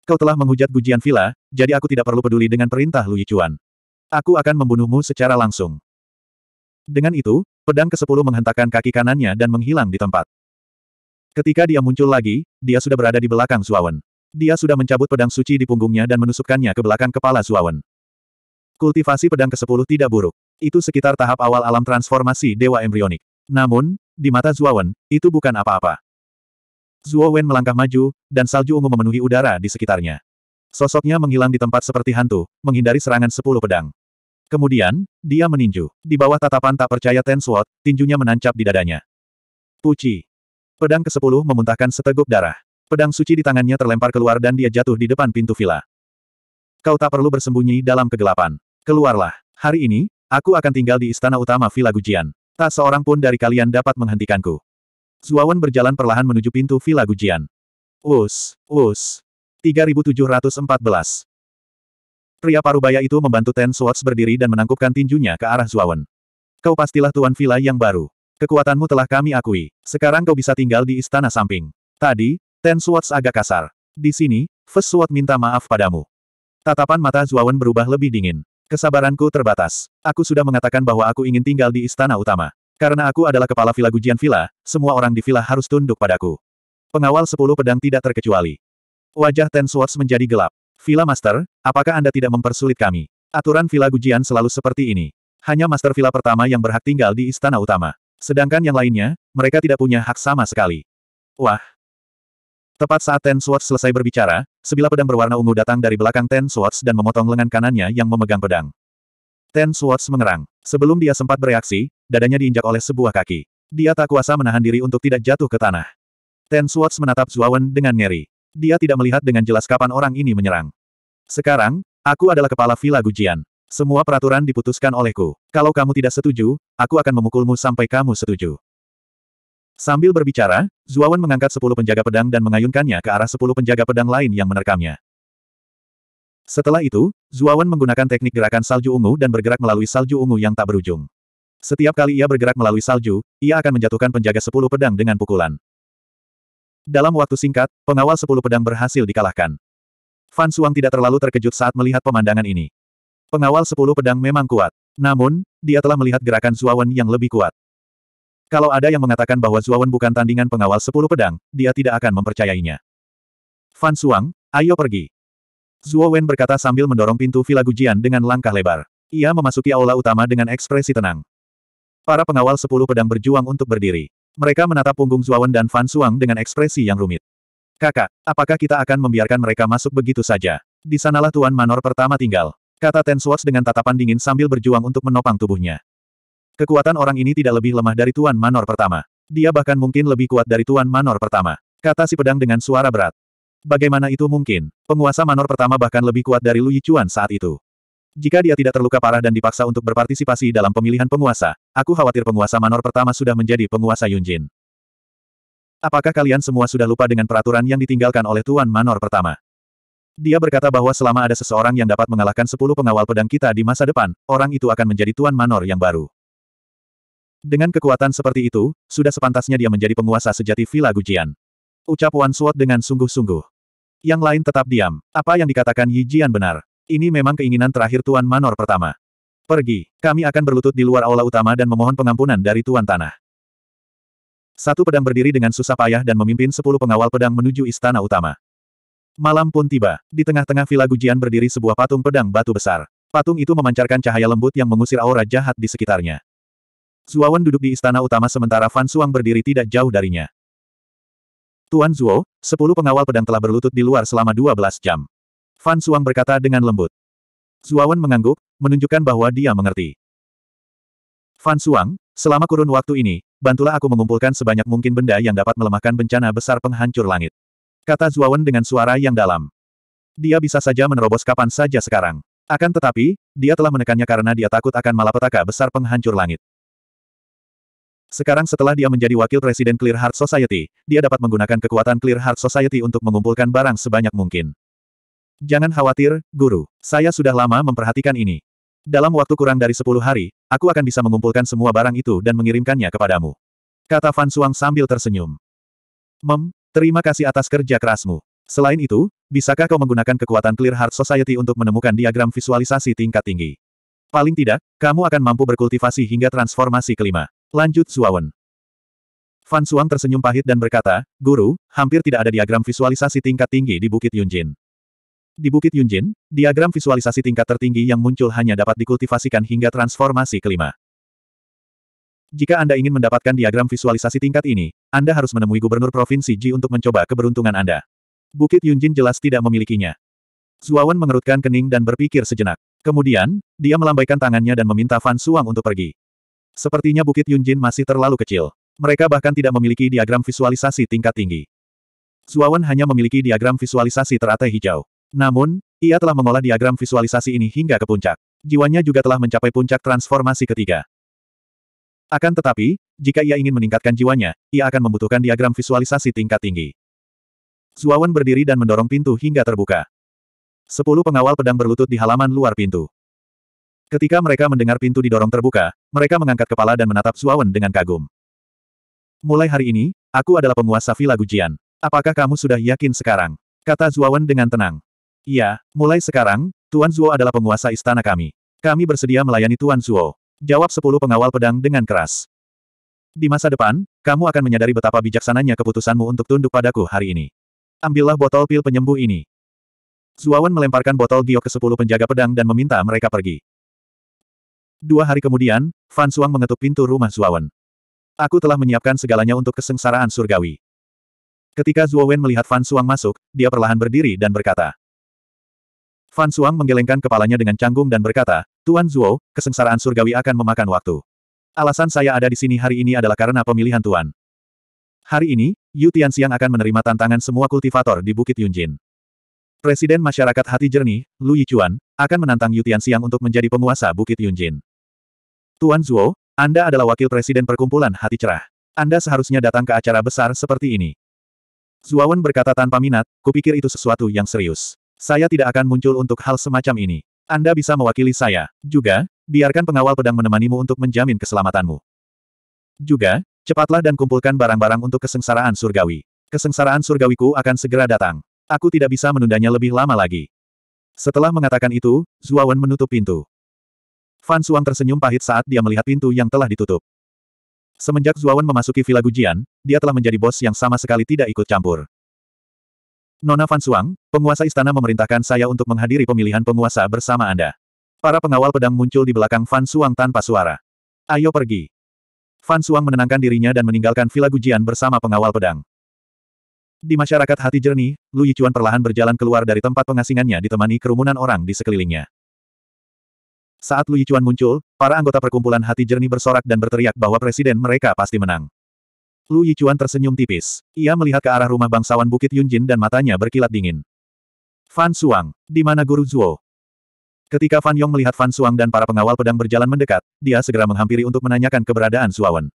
Kau telah menghujat Gujian Villa, jadi aku tidak perlu peduli dengan perintah Lu Yichuan. Aku akan membunuhmu secara langsung. Dengan itu, pedang ke-10 menghentakkan kaki kanannya dan menghilang di tempat. Ketika dia muncul lagi, dia sudah berada di belakang Suawen. Dia sudah mencabut pedang suci di punggungnya dan menusukkannya ke belakang kepala Suawen. Kultivasi pedang ke-10 tidak buruk. Itu sekitar tahap awal alam transformasi dewa embrionik. Namun, di mata Zuowen, itu bukan apa-apa. Zuowen melangkah maju, dan salju ungu memenuhi udara di sekitarnya. Sosoknya menghilang di tempat seperti hantu, menghindari serangan sepuluh pedang. Kemudian, dia meninju. Di bawah tatapan tak percaya Ten Sword, tinjunya menancap di dadanya. Puci. Pedang ke-10 memuntahkan seteguk darah. Pedang suci di tangannya terlempar keluar dan dia jatuh di depan pintu villa. Kau tak perlu bersembunyi dalam kegelapan. Keluarlah. Hari ini, aku akan tinggal di istana utama Villa Gujian. Tak seorang pun dari kalian dapat menghentikanku. Zuawan berjalan perlahan menuju pintu Villa Gujian. Us, us. 3714. Pria parubaya itu membantu Ten Swords berdiri dan menangkupkan tinjunya ke arah Zuawan. Kau pastilah Tuan Villa yang baru. Kekuatanmu telah kami akui. Sekarang kau bisa tinggal di istana samping. Tadi, Ten Swords agak kasar. Di sini, First Sword minta maaf padamu. Tatapan mata Zuawan berubah lebih dingin. Kesabaranku terbatas. Aku sudah mengatakan bahwa aku ingin tinggal di istana utama. Karena aku adalah kepala Villa Gujian Villa, semua orang di Villa harus tunduk padaku. Pengawal sepuluh pedang tidak terkecuali. Wajah Ten Swords menjadi gelap. Villa Master, apakah Anda tidak mempersulit kami? Aturan Villa Gujian selalu seperti ini. Hanya Master Villa pertama yang berhak tinggal di istana utama. Sedangkan yang lainnya, mereka tidak punya hak sama sekali. Wah! Tepat saat Ten Swords selesai berbicara, sebilah pedang berwarna ungu datang dari belakang Ten Swords dan memotong lengan kanannya yang memegang pedang. Ten Swords mengerang. Sebelum dia sempat bereaksi, dadanya diinjak oleh sebuah kaki. Dia tak kuasa menahan diri untuk tidak jatuh ke tanah. Ten Swords menatap Zuawan dengan ngeri dia tidak melihat dengan jelas kapan orang ini menyerang. Sekarang, aku adalah kepala Villa Gujian. Semua peraturan diputuskan olehku. Kalau kamu tidak setuju, aku akan memukulmu sampai kamu setuju. Sambil berbicara, Zuawan mengangkat sepuluh penjaga pedang dan mengayunkannya ke arah sepuluh penjaga pedang lain yang menerkamnya. Setelah itu, Zuawan menggunakan teknik gerakan salju ungu dan bergerak melalui salju ungu yang tak berujung. Setiap kali ia bergerak melalui salju, ia akan menjatuhkan penjaga sepuluh pedang dengan pukulan. Dalam waktu singkat, pengawal sepuluh pedang berhasil dikalahkan. Fan Suang tidak terlalu terkejut saat melihat pemandangan ini. Pengawal sepuluh pedang memang kuat. Namun, dia telah melihat gerakan Zuawan yang lebih kuat. Kalau ada yang mengatakan bahwa Zuawan bukan tandingan pengawal sepuluh pedang, dia tidak akan mempercayainya. Fan Suang, ayo pergi. Zuawan berkata sambil mendorong pintu Villa Gujian dengan langkah lebar. Ia memasuki aula utama dengan ekspresi tenang. Para pengawal sepuluh pedang berjuang untuk berdiri. Mereka menatap punggung Zuawan dan Fan Suang dengan ekspresi yang rumit. Kakak, apakah kita akan membiarkan mereka masuk begitu saja? Di sanalah Tuan Manor pertama tinggal. Kata Ten Swords dengan tatapan dingin sambil berjuang untuk menopang tubuhnya. Kekuatan orang ini tidak lebih lemah dari Tuan Manor pertama. Dia bahkan mungkin lebih kuat dari Tuan Manor pertama. Kata si pedang dengan suara berat. Bagaimana itu mungkin? Penguasa Manor pertama bahkan lebih kuat dari Lu Yichuan saat itu. Jika dia tidak terluka parah dan dipaksa untuk berpartisipasi dalam pemilihan penguasa, aku khawatir penguasa manor pertama sudah menjadi penguasa Yunjin. Apakah kalian semua sudah lupa dengan peraturan yang ditinggalkan oleh Tuan Manor pertama? Dia berkata bahwa selama ada seseorang yang dapat mengalahkan sepuluh pengawal pedang kita di masa depan, orang itu akan menjadi Tuan Manor yang baru. Dengan kekuatan seperti itu, sudah sepantasnya dia menjadi penguasa sejati Villa Gujian. Ucap Wan Suot dengan sungguh-sungguh. Yang lain tetap diam. Apa yang dikatakan Yi Jian benar. Ini memang keinginan terakhir Tuan Manor pertama. Pergi, kami akan berlutut di luar aula utama dan memohon pengampunan dari Tuan Tanah. Satu pedang berdiri dengan susah payah dan memimpin sepuluh pengawal pedang menuju istana utama. Malam pun tiba, di tengah-tengah villa Gujian berdiri sebuah patung pedang batu besar. Patung itu memancarkan cahaya lembut yang mengusir aura jahat di sekitarnya. Zuawan duduk di istana utama sementara Fan Suang berdiri tidak jauh darinya. Tuan Zuo, sepuluh pengawal pedang telah berlutut di luar selama dua belas jam. Fan Suang berkata dengan lembut. Zuawan mengangguk, menunjukkan bahwa dia mengerti. Fan Suang, selama kurun waktu ini, bantulah aku mengumpulkan sebanyak mungkin benda yang dapat melemahkan bencana besar penghancur langit. Kata Zuawan dengan suara yang dalam. Dia bisa saja menerobos kapan saja sekarang. Akan tetapi, dia telah menekannya karena dia takut akan malapetaka besar penghancur langit. Sekarang setelah dia menjadi wakil presiden Clear Heart Society, dia dapat menggunakan kekuatan Clear Heart Society untuk mengumpulkan barang sebanyak mungkin. Jangan khawatir, guru. Saya sudah lama memperhatikan ini. Dalam waktu kurang dari sepuluh hari, aku akan bisa mengumpulkan semua barang itu dan mengirimkannya kepadamu. Kata Fan Suang sambil tersenyum. Mem, terima kasih atas kerja kerasmu. Selain itu, bisakah kau menggunakan kekuatan Clear Heart Society untuk menemukan diagram visualisasi tingkat tinggi? Paling tidak, kamu akan mampu berkultivasi hingga transformasi kelima. Lanjut Suawen. Fan Suang tersenyum pahit dan berkata, Guru, hampir tidak ada diagram visualisasi tingkat tinggi di Bukit Yunjin. Di Bukit Yunjin, diagram visualisasi tingkat tertinggi yang muncul hanya dapat dikultivasikan hingga transformasi kelima. Jika Anda ingin mendapatkan diagram visualisasi tingkat ini, Anda harus menemui Gubernur Provinsi Ji untuk mencoba keberuntungan Anda. Bukit Yunjin jelas tidak memilikinya. Zuawan mengerutkan kening dan berpikir sejenak. Kemudian, dia melambaikan tangannya dan meminta Fan Suang untuk pergi. Sepertinya Bukit Yunjin masih terlalu kecil. Mereka bahkan tidak memiliki diagram visualisasi tingkat tinggi. Zuawan hanya memiliki diagram visualisasi teratai hijau. Namun, ia telah mengolah diagram visualisasi ini hingga ke puncak. Jiwanya juga telah mencapai puncak transformasi ketiga. Akan tetapi, jika ia ingin meningkatkan jiwanya, ia akan membutuhkan diagram visualisasi tingkat tinggi. Zuawan berdiri dan mendorong pintu hingga terbuka. Sepuluh pengawal pedang berlutut di halaman luar pintu. Ketika mereka mendengar pintu didorong terbuka, mereka mengangkat kepala dan menatap Zuawan dengan kagum. Mulai hari ini, aku adalah penguasa Villa Gujian. Apakah kamu sudah yakin sekarang? Kata Zuawan dengan tenang. Iya, mulai sekarang, Tuan Zuo adalah penguasa istana kami. Kami bersedia melayani Tuan Zuo. Jawab sepuluh pengawal pedang dengan keras. Di masa depan, kamu akan menyadari betapa bijaksananya keputusanmu untuk tunduk padaku hari ini. Ambillah botol pil penyembuh ini. Zuawan melemparkan botol giok ke sepuluh penjaga pedang dan meminta mereka pergi. Dua hari kemudian, Fan Suang mengetuk pintu rumah Zuawan. Aku telah menyiapkan segalanya untuk kesengsaraan surgawi. Ketika Zuawan melihat Fan Suang masuk, dia perlahan berdiri dan berkata, Fan Suang menggelengkan kepalanya dengan canggung dan berkata, Tuan Zuo, kesengsaraan surgawi akan memakan waktu. Alasan saya ada di sini hari ini adalah karena pemilihan Tuan. Hari ini, Yu Tianxiang akan menerima tantangan semua kultivator di Bukit Yunjin. Presiden Masyarakat Hati Jernih, Lu Yichuan, akan menantang Yu Tianxiang untuk menjadi penguasa Bukit Yunjin. Tuan Zuo, Anda adalah wakil presiden perkumpulan Hati Cerah. Anda seharusnya datang ke acara besar seperti ini. Zuawan berkata tanpa minat, kupikir itu sesuatu yang serius. Saya tidak akan muncul untuk hal semacam ini. Anda bisa mewakili saya. Juga, biarkan pengawal pedang menemanimu untuk menjamin keselamatanmu. Juga, cepatlah dan kumpulkan barang-barang untuk kesengsaraan surgawi. Kesengsaraan surgawiku akan segera datang. Aku tidak bisa menundanya lebih lama lagi. Setelah mengatakan itu, Zuawan menutup pintu. Fan Suang tersenyum pahit saat dia melihat pintu yang telah ditutup. Semenjak Zuawan memasuki Villa Gujian, dia telah menjadi bos yang sama sekali tidak ikut campur. Nona Fan Suang, penguasa istana memerintahkan saya untuk menghadiri pemilihan penguasa bersama Anda. Para pengawal pedang muncul di belakang Fan Suang tanpa suara. Ayo pergi. Fan Suang menenangkan dirinya dan meninggalkan Villa Gujian bersama pengawal pedang. Di masyarakat hati jernih, Lu Yichuan perlahan berjalan keluar dari tempat pengasingannya ditemani kerumunan orang di sekelilingnya. Saat Lu Yichuan muncul, para anggota perkumpulan hati jernih bersorak dan berteriak bahwa presiden mereka pasti menang. Lu Yichuan tersenyum tipis. Ia melihat ke arah rumah bangsawan Bukit Yunjin dan matanya berkilat dingin. Fan Suang, di mana Guru Zuo? Ketika Fan Yong melihat Fan Suang dan para pengawal pedang berjalan mendekat, dia segera menghampiri untuk menanyakan keberadaan Suawan.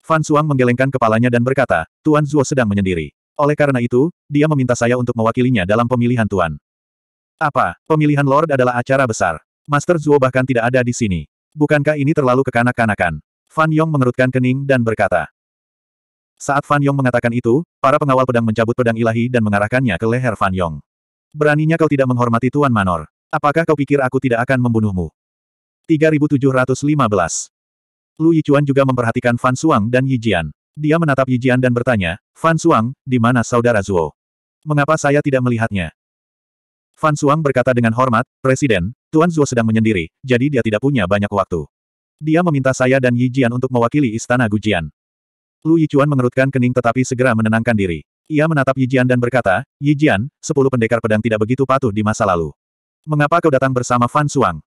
Fan Suang menggelengkan kepalanya dan berkata, Tuan Zuo sedang menyendiri. Oleh karena itu, dia meminta saya untuk mewakilinya dalam pemilihan Tuan. Apa, pemilihan Lord adalah acara besar. Master Zuo bahkan tidak ada di sini. Bukankah ini terlalu kekanak-kanakan? Fan Yong mengerutkan kening dan berkata, saat Fan Yong mengatakan itu, para pengawal pedang mencabut pedang ilahi dan mengarahkannya ke leher Fan Yong. Beraninya kau tidak menghormati Tuan Manor. Apakah kau pikir aku tidak akan membunuhmu? 3715 Lu Yichuan juga memperhatikan Fan Suang dan Yi Jian. Dia menatap Yi Jian dan bertanya, Fan Suang, di mana saudara Zuo? Mengapa saya tidak melihatnya? Fan Suang berkata dengan hormat, Presiden, Tuan Zuo sedang menyendiri, jadi dia tidak punya banyak waktu. Dia meminta saya dan Yi Jian untuk mewakili istana Gujian. Lu Yichuan mengerutkan kening tetapi segera menenangkan diri. Ia menatap Yijian dan berkata, Yijian, sepuluh pendekar pedang tidak begitu patuh di masa lalu. Mengapa kau datang bersama Fan Suang?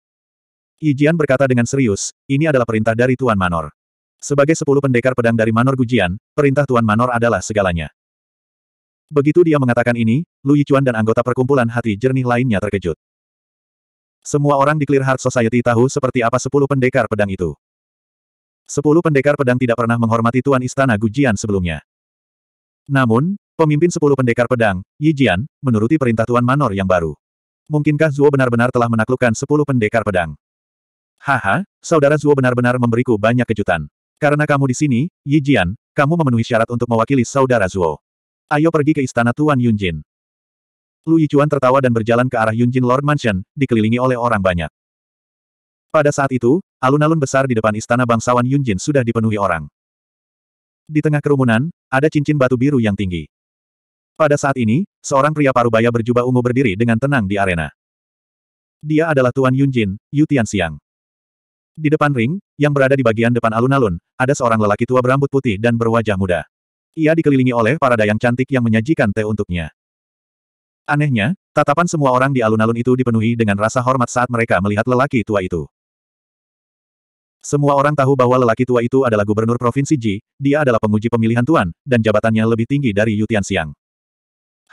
Yijian berkata dengan serius, ini adalah perintah dari Tuan Manor. Sebagai sepuluh pendekar pedang dari Manor Gujian, perintah Tuan Manor adalah segalanya. Begitu dia mengatakan ini, Lu Yichuan dan anggota perkumpulan hati jernih lainnya terkejut. Semua orang di Clear Heart Society tahu seperti apa sepuluh pendekar pedang itu. Sepuluh pendekar pedang tidak pernah menghormati Tuan Istana Gujian sebelumnya. Namun, pemimpin sepuluh pendekar pedang, Yi Jian, menuruti perintah Tuan Manor yang baru. Mungkinkah Zuo benar-benar telah menaklukkan sepuluh pendekar pedang? Haha, saudara Zuo benar-benar memberiku banyak kejutan. Karena kamu di sini, Yi Jian, kamu memenuhi syarat untuk mewakili saudara Zuo. Ayo pergi ke istana Tuan Yunjin. Lu Yichuan tertawa dan berjalan ke arah Yunjin Lord Mansion, dikelilingi oleh orang banyak. Pada saat itu, alun-alun besar di depan istana bangsawan Yunjin sudah dipenuhi orang. Di tengah kerumunan, ada cincin batu biru yang tinggi. Pada saat ini, seorang pria parubaya berjubah ungu berdiri dengan tenang di arena. Dia adalah Tuan Yunjin, Yu Tianxiang. Di depan ring, yang berada di bagian depan alun-alun, ada seorang lelaki tua berambut putih dan berwajah muda. Ia dikelilingi oleh para dayang cantik yang menyajikan teh untuknya. Anehnya, tatapan semua orang di alun-alun itu dipenuhi dengan rasa hormat saat mereka melihat lelaki tua itu. Semua orang tahu bahwa lelaki tua itu adalah gubernur Provinsi Ji, dia adalah penguji pemilihan tuan, dan jabatannya lebih tinggi dari Yutian Tianxiang.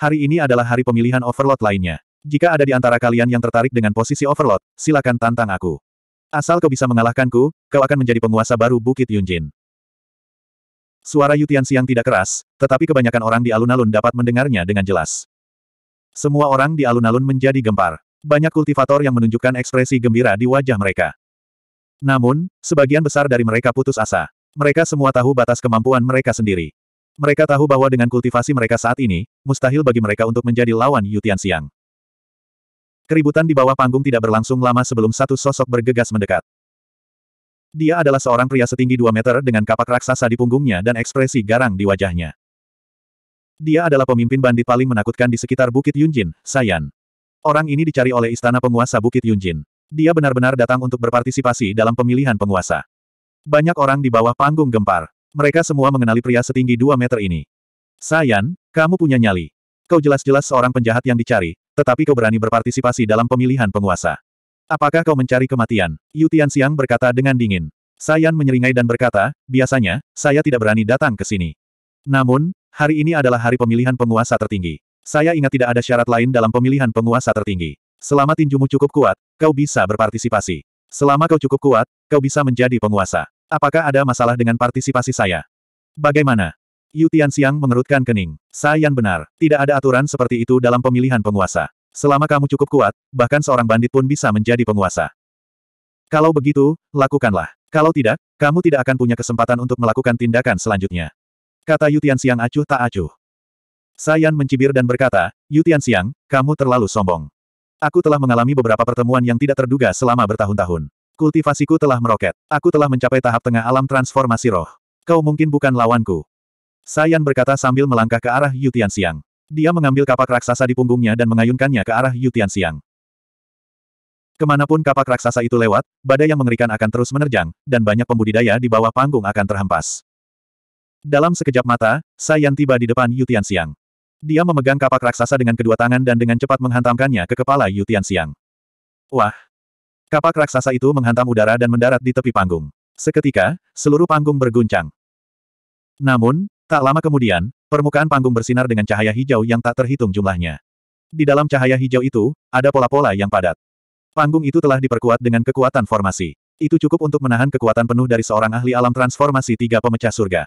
Hari ini adalah hari pemilihan overlord lainnya. Jika ada di antara kalian yang tertarik dengan posisi overlord, silakan tantang aku. Asal kau bisa mengalahkanku, kau akan menjadi penguasa baru Bukit Yunjin. Suara Yutian Siang tidak keras, tetapi kebanyakan orang di alun-alun dapat mendengarnya dengan jelas. Semua orang di alun-alun menjadi gempar. Banyak kultivator yang menunjukkan ekspresi gembira di wajah mereka. Namun, sebagian besar dari mereka putus asa. Mereka semua tahu batas kemampuan mereka sendiri. Mereka tahu bahwa dengan kultivasi mereka saat ini, mustahil bagi mereka untuk menjadi lawan Yutian Siang. Keributan di bawah panggung tidak berlangsung lama sebelum satu sosok bergegas mendekat. Dia adalah seorang pria setinggi 2 meter dengan kapak raksasa di punggungnya dan ekspresi garang di wajahnya. Dia adalah pemimpin bandit paling menakutkan di sekitar Bukit Yunjin, Sayan. Orang ini dicari oleh istana penguasa Bukit Yunjin. Dia benar-benar datang untuk berpartisipasi dalam pemilihan penguasa. Banyak orang di bawah panggung gempar. Mereka semua mengenali pria setinggi dua meter ini. Sayan, kamu punya nyali. Kau jelas-jelas seorang penjahat yang dicari, tetapi kau berani berpartisipasi dalam pemilihan penguasa. Apakah kau mencari kematian? Yutian Siang berkata dengan dingin. Sayan menyeringai dan berkata, biasanya, saya tidak berani datang ke sini. Namun, hari ini adalah hari pemilihan penguasa tertinggi. Saya ingat tidak ada syarat lain dalam pemilihan penguasa tertinggi. Selama tinjumu cukup kuat, kau bisa berpartisipasi. Selama kau cukup kuat, kau bisa menjadi penguasa. Apakah ada masalah dengan partisipasi saya? Bagaimana? Yu Tianxiang mengerutkan kening. Sayan benar, tidak ada aturan seperti itu dalam pemilihan penguasa. Selama kamu cukup kuat, bahkan seorang bandit pun bisa menjadi penguasa. Kalau begitu, lakukanlah. Kalau tidak, kamu tidak akan punya kesempatan untuk melakukan tindakan selanjutnya. Kata Yu Tianxiang acuh tak acuh. Sayan mencibir dan berkata, Yu Tianxiang, kamu terlalu sombong. Aku telah mengalami beberapa pertemuan yang tidak terduga selama bertahun-tahun. Kultivasiku telah meroket. Aku telah mencapai tahap tengah alam transformasi roh. Kau mungkin bukan lawanku. Sayan berkata sambil melangkah ke arah Yutian Siang. Dia mengambil kapak raksasa di punggungnya dan mengayunkannya ke arah Yutian Siang. Kemanapun kapak raksasa itu lewat, badai yang mengerikan akan terus menerjang, dan banyak pembudidaya di bawah panggung akan terhempas. Dalam sekejap mata, Sayan tiba di depan Yutian Siang. Dia memegang kapak raksasa dengan kedua tangan dan dengan cepat menghantamkannya ke kepala Yu Tianxiang. Wah! Kapak raksasa itu menghantam udara dan mendarat di tepi panggung. Seketika, seluruh panggung berguncang. Namun, tak lama kemudian, permukaan panggung bersinar dengan cahaya hijau yang tak terhitung jumlahnya. Di dalam cahaya hijau itu, ada pola-pola yang padat. Panggung itu telah diperkuat dengan kekuatan formasi. Itu cukup untuk menahan kekuatan penuh dari seorang ahli alam transformasi tiga pemecah surga.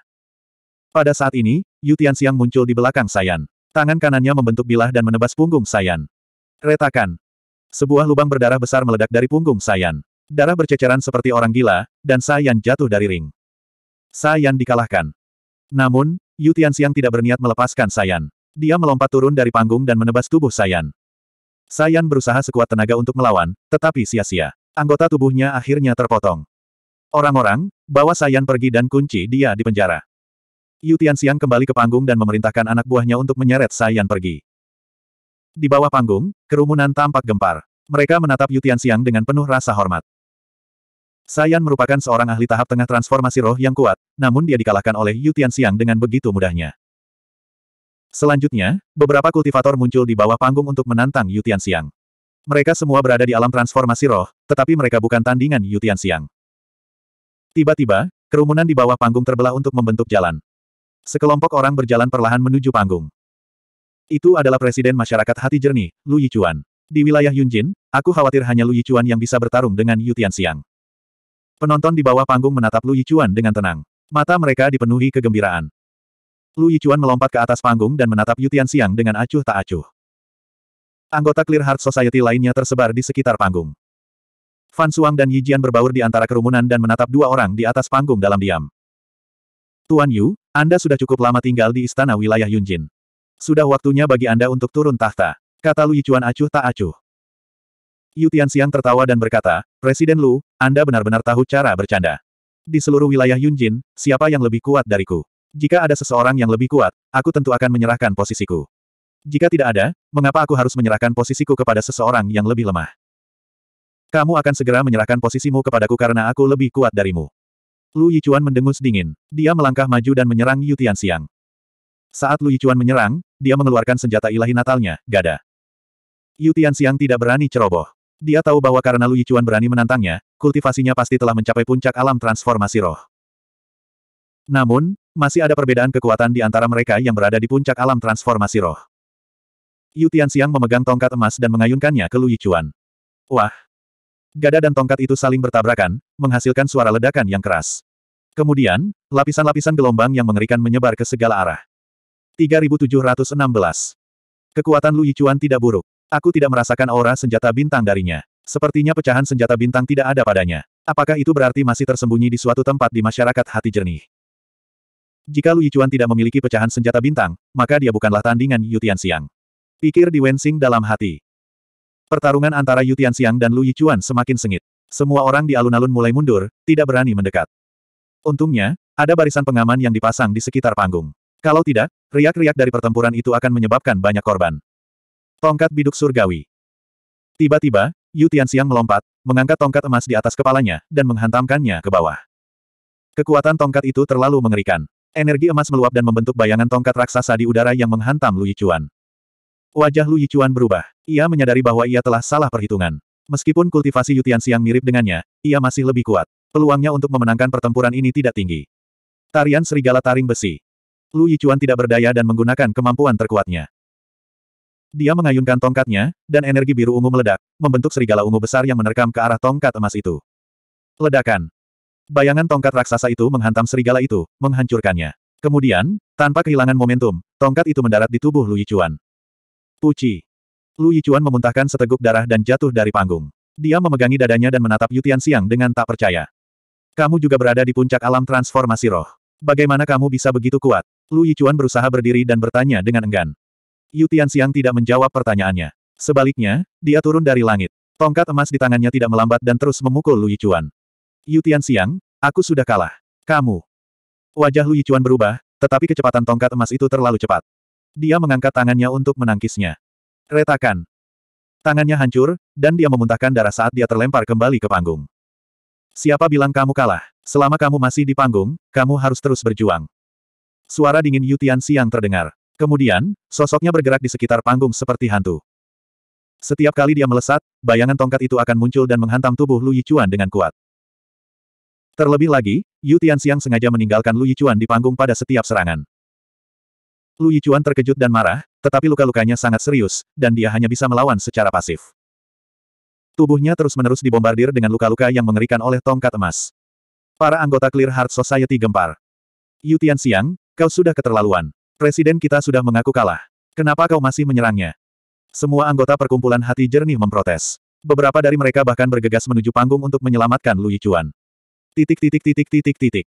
Pada saat ini, Yu Tianxiang muncul di belakang Sayan. Tangan kanannya membentuk bilah dan menebas punggung Sayan. Retakan. Sebuah lubang berdarah besar meledak dari punggung Sayan. Darah berceceran seperti orang gila, dan Sayan jatuh dari ring. Sayan dikalahkan. Namun, Yu Tianxiang tidak berniat melepaskan Sayan. Dia melompat turun dari panggung dan menebas tubuh Sayan. Sayan berusaha sekuat tenaga untuk melawan, tetapi sia-sia. Anggota tubuhnya akhirnya terpotong. Orang-orang, bawa Sayan pergi dan kunci dia di penjara. Yu Tianxiang kembali ke panggung dan memerintahkan anak buahnya untuk menyeret Saiyan pergi. Di bawah panggung, kerumunan tampak gempar. Mereka menatap Yu Tianxiang dengan penuh rasa hormat. Saiyan merupakan seorang ahli tahap tengah transformasi roh yang kuat, namun dia dikalahkan oleh Yu Tianxiang dengan begitu mudahnya. Selanjutnya, beberapa kultivator muncul di bawah panggung untuk menantang Yu Tianxiang. Mereka semua berada di alam transformasi roh, tetapi mereka bukan tandingan Yu Tianxiang. Tiba-tiba, kerumunan di bawah panggung terbelah untuk membentuk jalan. Sekelompok orang berjalan perlahan menuju panggung. Itu adalah Presiden Masyarakat Hati Jernih, Lu Yichuan. Di wilayah Yunjin, aku khawatir hanya Lu Yichuan yang bisa bertarung dengan Yu Tianxiang. Penonton di bawah panggung menatap Lu Yichuan dengan tenang. Mata mereka dipenuhi kegembiraan. Lu Yichuan melompat ke atas panggung dan menatap Yu Tianxiang dengan acuh tak acuh. Anggota Clear Heart Society lainnya tersebar di sekitar panggung. Fan Suang dan Yijian berbaur di antara kerumunan dan menatap dua orang di atas panggung dalam diam. Tuan Yu, Anda sudah cukup lama tinggal di istana wilayah Yunjin. Sudah waktunya bagi Anda untuk turun tahta. Kata Lu Yichuan acuh tak acuh. Yu Tianxiang tertawa dan berkata, Presiden Lu, Anda benar-benar tahu cara bercanda. Di seluruh wilayah Yunjin, siapa yang lebih kuat dariku? Jika ada seseorang yang lebih kuat, aku tentu akan menyerahkan posisiku. Jika tidak ada, mengapa aku harus menyerahkan posisiku kepada seseorang yang lebih lemah? Kamu akan segera menyerahkan posisimu kepadaku karena aku lebih kuat darimu. Lu Yichuan mendengus dingin. Dia melangkah maju dan menyerang Yu Tianxiang. Saat Lu Yichuan menyerang, dia mengeluarkan senjata ilahi natalnya, gada. Yu Tianxiang tidak berani ceroboh. Dia tahu bahwa karena Lu Yichuan berani menantangnya, kultivasinya pasti telah mencapai puncak alam transformasi roh. Namun, masih ada perbedaan kekuatan di antara mereka yang berada di puncak alam transformasi roh. Yu Tianxiang memegang tongkat emas dan mengayunkannya ke Lu Yichuan. Wah, Gada dan tongkat itu saling bertabrakan, menghasilkan suara ledakan yang keras. Kemudian, lapisan-lapisan gelombang yang mengerikan menyebar ke segala arah. 3716. Kekuatan Lu Yichuan tidak buruk. Aku tidak merasakan aura senjata bintang darinya. Sepertinya pecahan senjata bintang tidak ada padanya. Apakah itu berarti masih tersembunyi di suatu tempat di masyarakat hati jernih? Jika Lu Yichuan tidak memiliki pecahan senjata bintang, maka dia bukanlah tandingan Yutian Siang. Pikir Di Wensing dalam hati. Pertarungan antara Yu Tianxiang dan Lu Yichuan semakin sengit. Semua orang di alun-alun mulai mundur, tidak berani mendekat. Untungnya, ada barisan pengaman yang dipasang di sekitar panggung. Kalau tidak, riak-riak dari pertempuran itu akan menyebabkan banyak korban. Tongkat biduk surgawi. Tiba-tiba, Yu Tianxiang melompat, mengangkat tongkat emas di atas kepalanya, dan menghantamkannya ke bawah. Kekuatan tongkat itu terlalu mengerikan. Energi emas meluap dan membentuk bayangan tongkat raksasa di udara yang menghantam Lu Yichuan. Wajah Lu Yichuan berubah. Ia menyadari bahwa ia telah salah perhitungan. Meskipun kultivasi Yutian Siang mirip dengannya, ia masih lebih kuat. Peluangnya untuk memenangkan pertempuran ini tidak tinggi. Tarian Serigala Taring Besi. Lu Yichuan tidak berdaya dan menggunakan kemampuan terkuatnya. Dia mengayunkan tongkatnya, dan energi biru ungu meledak, membentuk serigala ungu besar yang menerkam ke arah tongkat emas itu. Ledakan. Bayangan tongkat raksasa itu menghantam serigala itu, menghancurkannya. Kemudian, tanpa kehilangan momentum, tongkat itu mendarat di tubuh Lu Yichuan. Puci. Lu Yichuan memuntahkan seteguk darah dan jatuh dari panggung. Dia memegangi dadanya dan menatap Yutian Siang dengan tak percaya. Kamu juga berada di puncak alam transformasi roh. Bagaimana kamu bisa begitu kuat? Lu Yichuan berusaha berdiri dan bertanya dengan enggan. Yutian Siang tidak menjawab pertanyaannya. Sebaliknya, dia turun dari langit. Tongkat emas di tangannya tidak melambat dan terus memukul Lu Yichuan. Yutian Siang, aku sudah kalah. Kamu. Wajah Lu Yichuan berubah, tetapi kecepatan tongkat emas itu terlalu cepat dia mengangkat tangannya untuk menangkisnya. Retakan. Tangannya hancur, dan dia memuntahkan darah saat dia terlempar kembali ke panggung. Siapa bilang kamu kalah? Selama kamu masih di panggung, kamu harus terus berjuang. Suara dingin Yutian Siang terdengar. Kemudian, sosoknya bergerak di sekitar panggung seperti hantu. Setiap kali dia melesat, bayangan tongkat itu akan muncul dan menghantam tubuh Lu Yichuan dengan kuat. Terlebih lagi, Yu Siang sengaja meninggalkan Lu Yichuan di panggung pada setiap serangan. Lu Yichuan terkejut dan marah, tetapi luka-lukanya sangat serius, dan dia hanya bisa melawan secara pasif. Tubuhnya terus-menerus dibombardir dengan luka-luka yang mengerikan oleh tongkat emas. Para anggota Clear Heart Society gempar. Yu Tianxiang, kau sudah keterlaluan. Presiden kita sudah mengaku kalah. Kenapa kau masih menyerangnya? Semua anggota perkumpulan hati jernih memprotes. Beberapa dari mereka bahkan bergegas menuju panggung untuk menyelamatkan Lu Yichuan. Titik titik titik titik titik.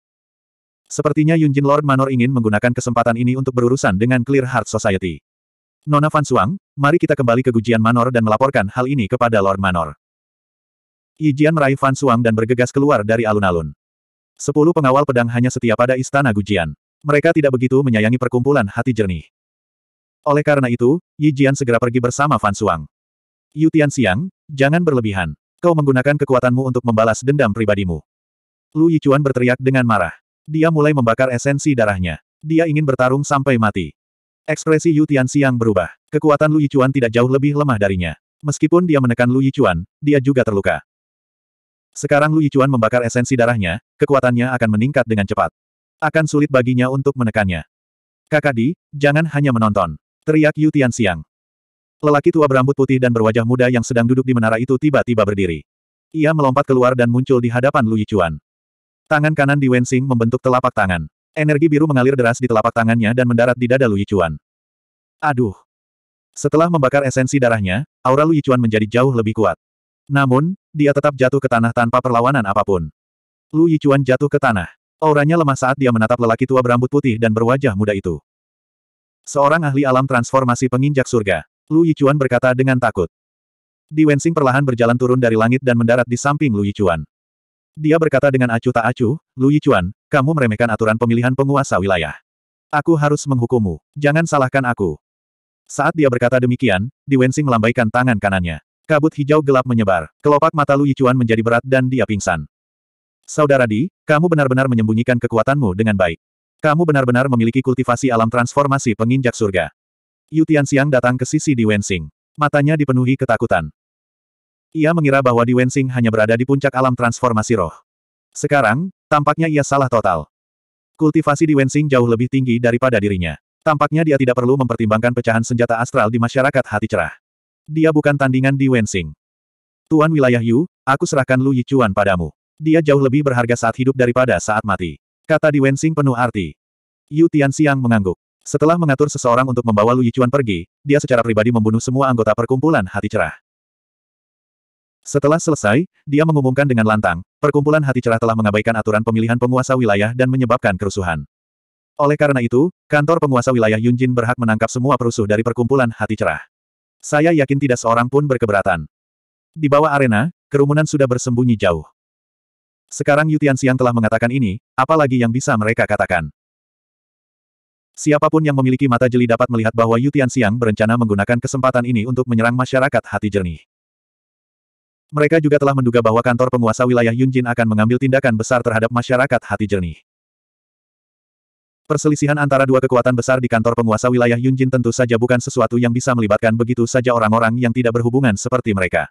Sepertinya Yunjin Lord Manor ingin menggunakan kesempatan ini untuk berurusan dengan Clear Heart Society. Nona Fan Suang, mari kita kembali ke Gujian Manor dan melaporkan hal ini kepada Lord Manor. Yijian meraih Fan Suang dan bergegas keluar dari alun-alun. Sepuluh pengawal pedang hanya setia pada istana Gujian. Mereka tidak begitu menyayangi perkumpulan hati jernih. Oleh karena itu, Yijian segera pergi bersama Fan Suang. Yu Tian Siang, jangan berlebihan. Kau menggunakan kekuatanmu untuk membalas dendam pribadimu. Lu Yichuan berteriak dengan marah. Dia mulai membakar esensi darahnya. Dia ingin bertarung sampai mati. Ekspresi Yu Tianxiang berubah. Kekuatan Lu Yichuan tidak jauh lebih lemah darinya. Meskipun dia menekan Lu Yichuan, dia juga terluka. Sekarang Lu Yichuan membakar esensi darahnya, kekuatannya akan meningkat dengan cepat. Akan sulit baginya untuk menekannya. Kakak Di, jangan hanya menonton. Teriak Yu Tianxiang. Lelaki tua berambut putih dan berwajah muda yang sedang duduk di menara itu tiba-tiba berdiri. Ia melompat keluar dan muncul di hadapan Lu Yichuan. Tangan kanan di Wensing membentuk telapak tangan. Energi biru mengalir deras di telapak tangannya dan mendarat di dada Lu Yichuan. Aduh. Setelah membakar esensi darahnya, aura Lu Yichuan menjadi jauh lebih kuat. Namun, dia tetap jatuh ke tanah tanpa perlawanan apapun. Lu Yichuan jatuh ke tanah. Auranya lemah saat dia menatap lelaki tua berambut putih dan berwajah muda itu. Seorang ahli alam transformasi penginjak surga. Lu Yichuan berkata dengan takut. Di Wensing perlahan berjalan turun dari langit dan mendarat di samping Lu Yichuan. Dia berkata dengan acuh tak acuh, Lu Yichuan, kamu meremehkan aturan pemilihan penguasa wilayah. Aku harus menghukummu. Jangan salahkan aku. Saat dia berkata demikian, Di Wensing melambaikan tangan kanannya. Kabut hijau gelap menyebar. Kelopak mata Lu Yichuan menjadi berat dan dia pingsan. Saudara Di, kamu benar-benar menyembunyikan kekuatanmu dengan baik. Kamu benar-benar memiliki kultivasi alam transformasi penginjak surga. Yu Tianxiang datang ke sisi Di Wensing. Matanya dipenuhi ketakutan. Ia mengira bahwa Di Wensing hanya berada di puncak alam transformasi roh. Sekarang, tampaknya ia salah total. Kultivasi Di Wensing jauh lebih tinggi daripada dirinya. Tampaknya dia tidak perlu mempertimbangkan pecahan senjata astral di masyarakat hati cerah. Dia bukan tandingan Di Wensing. Tuan wilayah Yu, aku serahkan Lu Yichuan padamu. Dia jauh lebih berharga saat hidup daripada saat mati. Kata Di Wensing penuh arti. Yu Tianxiang mengangguk. Setelah mengatur seseorang untuk membawa Lu Yichuan pergi, dia secara pribadi membunuh semua anggota perkumpulan hati cerah. Setelah selesai, dia mengumumkan dengan lantang, perkumpulan hati cerah telah mengabaikan aturan pemilihan penguasa wilayah dan menyebabkan kerusuhan. Oleh karena itu, kantor penguasa wilayah Yunjin berhak menangkap semua perusuh dari perkumpulan hati cerah. Saya yakin tidak seorang pun berkeberatan. Di bawah arena, kerumunan sudah bersembunyi jauh. Sekarang Yutian Siang telah mengatakan ini, apalagi yang bisa mereka katakan. Siapapun yang memiliki mata jeli dapat melihat bahwa Yutian Siang berencana menggunakan kesempatan ini untuk menyerang masyarakat hati jernih. Mereka juga telah menduga bahwa kantor penguasa wilayah Yunjin akan mengambil tindakan besar terhadap masyarakat hati jernih. Perselisihan antara dua kekuatan besar di kantor penguasa wilayah Yunjin tentu saja bukan sesuatu yang bisa melibatkan begitu saja orang-orang yang tidak berhubungan seperti mereka.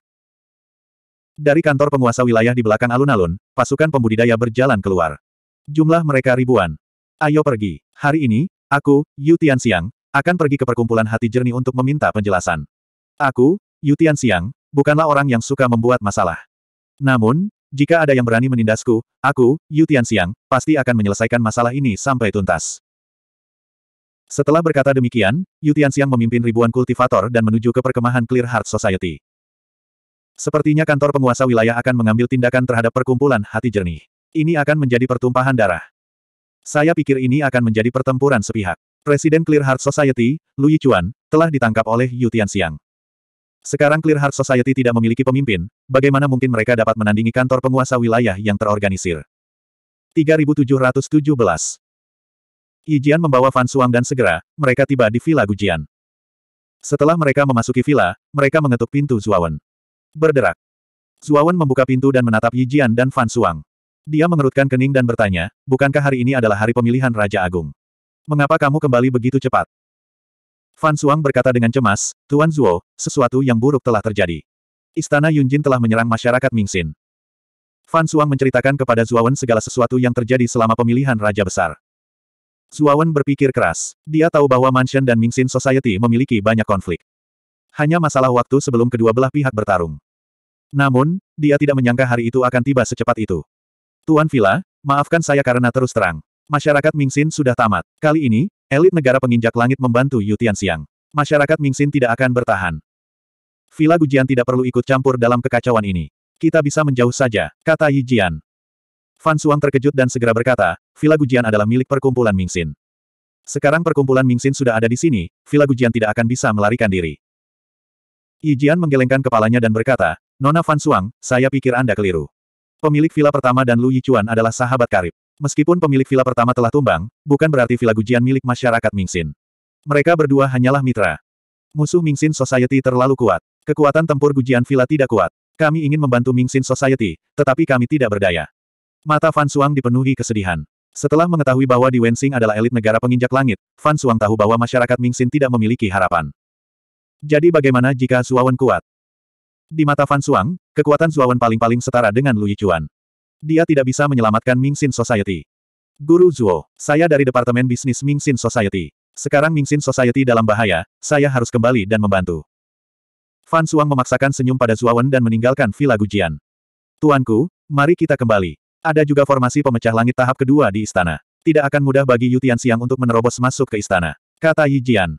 Dari kantor penguasa wilayah di belakang alun-alun, pasukan pembudidaya berjalan keluar. Jumlah mereka ribuan. Ayo pergi. Hari ini, aku, Yu Tianxiang, akan pergi ke perkumpulan hati jernih untuk meminta penjelasan. Aku, Yu Tianxiang, bukanlah orang yang suka membuat masalah. Namun, jika ada yang berani menindasku, aku, Yu Tianxiang, pasti akan menyelesaikan masalah ini sampai tuntas. Setelah berkata demikian, Yu Tianxiang memimpin ribuan kultivator dan menuju ke perkemahan Clear Heart Society. Sepertinya kantor penguasa wilayah akan mengambil tindakan terhadap perkumpulan hati jernih. Ini akan menjadi pertumpahan darah. Saya pikir ini akan menjadi pertempuran sepihak. Presiden Clear Heart Society, Lu Yichuan, telah ditangkap oleh Yu Tianxiang. Sekarang Clear Heart Society tidak memiliki pemimpin, bagaimana mungkin mereka dapat menandingi kantor penguasa wilayah yang terorganisir? 3717 Yijian membawa Fan Suang dan segera, mereka tiba di Villa Gujian. Setelah mereka memasuki villa, mereka mengetuk pintu Zuawan. Berderak. Zuawan membuka pintu dan menatap Yijian dan Fan Suang. Dia mengerutkan kening dan bertanya, bukankah hari ini adalah hari pemilihan Raja Agung? Mengapa kamu kembali begitu cepat? Fan Suang berkata dengan cemas, Tuan Zuo, sesuatu yang buruk telah terjadi. Istana Yunjin telah menyerang masyarakat Mingxin. Fan Suang menceritakan kepada Zuawan segala sesuatu yang terjadi selama pemilihan Raja Besar. Zuawan berpikir keras. Dia tahu bahwa Mansion dan Mingxin Society memiliki banyak konflik. Hanya masalah waktu sebelum kedua belah pihak bertarung. Namun, dia tidak menyangka hari itu akan tiba secepat itu. Tuan Villa, maafkan saya karena terus terang. Masyarakat Mingxin sudah tamat. Kali ini, Elit negara penginjak langit membantu Yu Siang. Masyarakat Mingxin tidak akan bertahan. Villa Gujian tidak perlu ikut campur dalam kekacauan ini. Kita bisa menjauh saja, kata Yi Jian. Fan Suang terkejut dan segera berkata, Villa Gujian adalah milik perkumpulan Mingxin. Sekarang perkumpulan Mingxin sudah ada di sini, Villa Gujian tidak akan bisa melarikan diri. Yi Jian menggelengkan kepalanya dan berkata, Nona Fan Suang, saya pikir Anda keliru. Pemilik villa pertama dan Lu Yichuan adalah sahabat karib. Meskipun pemilik villa pertama telah tumbang, bukan berarti villa Gujian milik masyarakat Mingxin. Mereka berdua hanyalah mitra. Musuh Mingxin Society terlalu kuat. Kekuatan tempur Gujian Villa tidak kuat. Kami ingin membantu Mingxin Society, tetapi kami tidak berdaya. Mata Fan Suang dipenuhi kesedihan. Setelah mengetahui bahwa Di Wensing adalah elit negara penginjak langit, Fan Suang tahu bahwa masyarakat Mingxin tidak memiliki harapan. Jadi bagaimana jika Suawan kuat? Di mata Fan Suang, kekuatan Suawan paling-paling setara dengan Lu Yichuan. Dia tidak bisa menyelamatkan Mingxin Society. Guru Zuo, saya dari Departemen Bisnis Mingxin Society. Sekarang Mingxin Society dalam bahaya, saya harus kembali dan membantu. Fan Suang memaksakan senyum pada Wen dan meninggalkan Villa Gujian. Tuanku, mari kita kembali. Ada juga formasi pemecah langit tahap kedua di istana. Tidak akan mudah bagi Yutian Siang untuk menerobos masuk ke istana. Kata Yi Jian.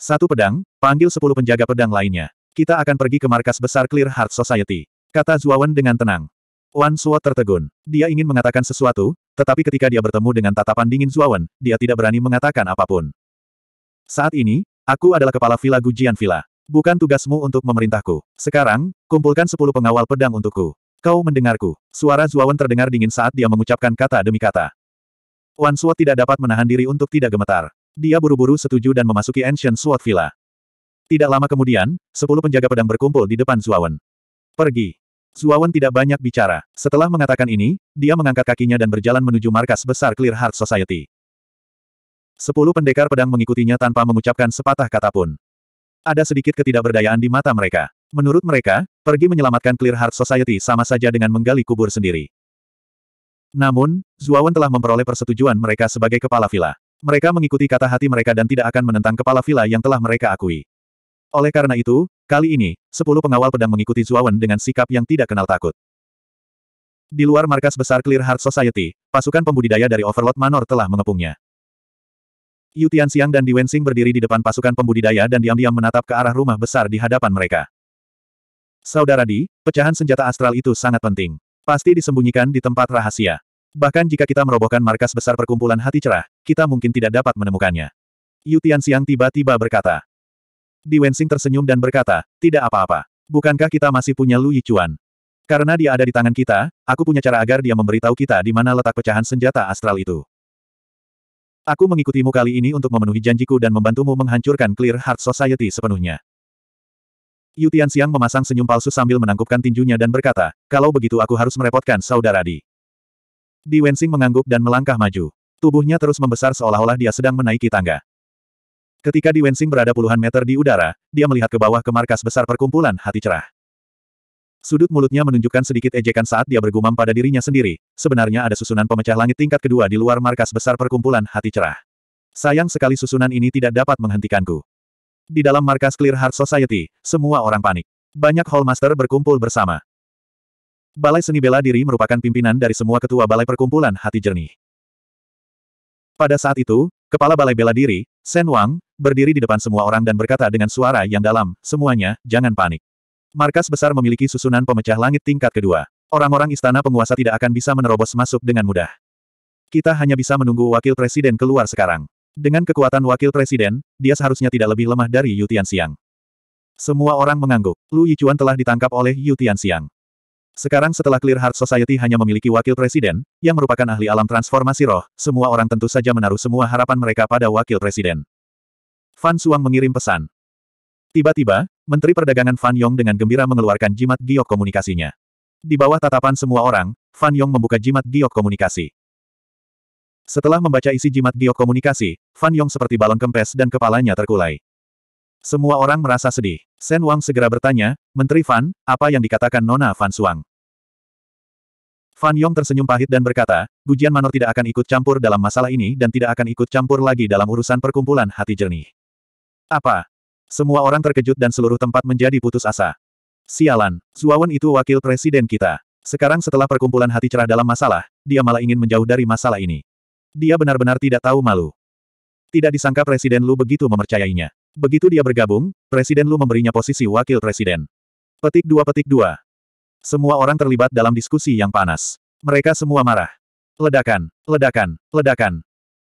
Satu pedang, panggil sepuluh penjaga pedang lainnya. Kita akan pergi ke markas besar Clear Heart Society. Kata Wen dengan tenang. Wan Suo tertegun. Dia ingin mengatakan sesuatu, tetapi ketika dia bertemu dengan tatapan dingin Zuawan, dia tidak berani mengatakan apapun. Saat ini, aku adalah kepala Villa Gujian Villa. Bukan tugasmu untuk memerintahku. Sekarang, kumpulkan sepuluh pengawal pedang untukku. Kau mendengarku. Suara Zuawan terdengar dingin saat dia mengucapkan kata demi kata. Wan Suo tidak dapat menahan diri untuk tidak gemetar. Dia buru-buru setuju dan memasuki Ancient Sword Villa. Tidak lama kemudian, sepuluh penjaga pedang berkumpul di depan Zuawan. Pergi. Zuawan tidak banyak bicara. Setelah mengatakan ini, dia mengangkat kakinya dan berjalan menuju markas besar Clear Heart Society. Sepuluh pendekar pedang mengikutinya tanpa mengucapkan sepatah kata pun. Ada sedikit ketidakberdayaan di mata mereka. Menurut mereka, pergi menyelamatkan Clear Heart Society sama saja dengan menggali kubur sendiri. Namun, Zuawan telah memperoleh persetujuan mereka sebagai kepala villa. Mereka mengikuti kata hati mereka dan tidak akan menentang kepala villa yang telah mereka akui. Oleh karena itu, kali ini, sepuluh pengawal pedang mengikuti Zuawan dengan sikap yang tidak kenal takut. Di luar markas besar Clear Heart Society, pasukan pembudidaya dari Overlord Manor telah mengepungnya. Yu Tianxiang dan Di Wensing berdiri di depan pasukan pembudidaya dan diam-diam menatap ke arah rumah besar di hadapan mereka. Saudara Di, pecahan senjata astral itu sangat penting. Pasti disembunyikan di tempat rahasia. Bahkan jika kita merobohkan markas besar perkumpulan hati cerah, kita mungkin tidak dapat menemukannya. Yu Tianxiang tiba-tiba berkata. Di Wensing tersenyum dan berkata, tidak apa-apa. Bukankah kita masih punya Lu Yichuan? Karena dia ada di tangan kita, aku punya cara agar dia memberitahu kita di mana letak pecahan senjata astral itu. Aku mengikutimu kali ini untuk memenuhi janjiku dan membantumu menghancurkan Clear Heart Society sepenuhnya. Yu Tianxiang memasang senyum palsu sambil menangkupkan tinjunya dan berkata, kalau begitu aku harus merepotkan saudara Di. Di Wensing mengangguk dan melangkah maju. Tubuhnya terus membesar seolah-olah dia sedang menaiki tangga. Ketika Di Wensing berada puluhan meter di udara, dia melihat ke bawah ke markas besar perkumpulan hati cerah. Sudut mulutnya menunjukkan sedikit ejekan saat dia bergumam pada dirinya sendiri, sebenarnya ada susunan pemecah langit tingkat kedua di luar markas besar perkumpulan hati cerah. Sayang sekali susunan ini tidak dapat menghentikanku. Di dalam markas Clear Heart Society, semua orang panik. Banyak Hallmaster berkumpul bersama. Balai Seni Bela Diri merupakan pimpinan dari semua ketua balai perkumpulan hati jernih. Pada saat itu, Kepala Balai Bela Diri, Sen Wang, berdiri di depan semua orang dan berkata dengan suara yang dalam, semuanya, jangan panik. Markas besar memiliki susunan pemecah langit tingkat kedua. Orang-orang istana penguasa tidak akan bisa menerobos masuk dengan mudah. Kita hanya bisa menunggu wakil presiden keluar sekarang. Dengan kekuatan wakil presiden, dia seharusnya tidak lebih lemah dari Yu Tianxiang. Semua orang mengangguk. Lu Yichuan telah ditangkap oleh Yu Tianxiang. Sekarang setelah Clear Heart Society hanya memiliki wakil presiden, yang merupakan ahli alam transformasi roh, semua orang tentu saja menaruh semua harapan mereka pada wakil presiden. Fan Suang mengirim pesan. Tiba-tiba, Menteri Perdagangan Fan Yong dengan gembira mengeluarkan jimat giok komunikasinya. Di bawah tatapan semua orang, Fan Yong membuka jimat giok komunikasi. Setelah membaca isi jimat giok komunikasi, Fan Yong seperti balon kempes dan kepalanya terkulai. Semua orang merasa sedih. Shen Wang segera bertanya, Menteri Fan, apa yang dikatakan Nona Fan Suang? Fan Yong tersenyum pahit dan berkata, Gujian Manor tidak akan ikut campur dalam masalah ini dan tidak akan ikut campur lagi dalam urusan perkumpulan hati jernih. Apa? Semua orang terkejut dan seluruh tempat menjadi putus asa. Sialan, Zuawan itu wakil presiden kita. Sekarang setelah perkumpulan hati cerah dalam masalah, dia malah ingin menjauh dari masalah ini. Dia benar-benar tidak tahu malu. Tidak disangka Presiden Lu begitu memercayainya. Begitu dia bergabung, Presiden Lu memberinya posisi wakil presiden. Petik dua petik dua. Semua orang terlibat dalam diskusi yang panas. Mereka semua marah. Ledakan, ledakan, ledakan.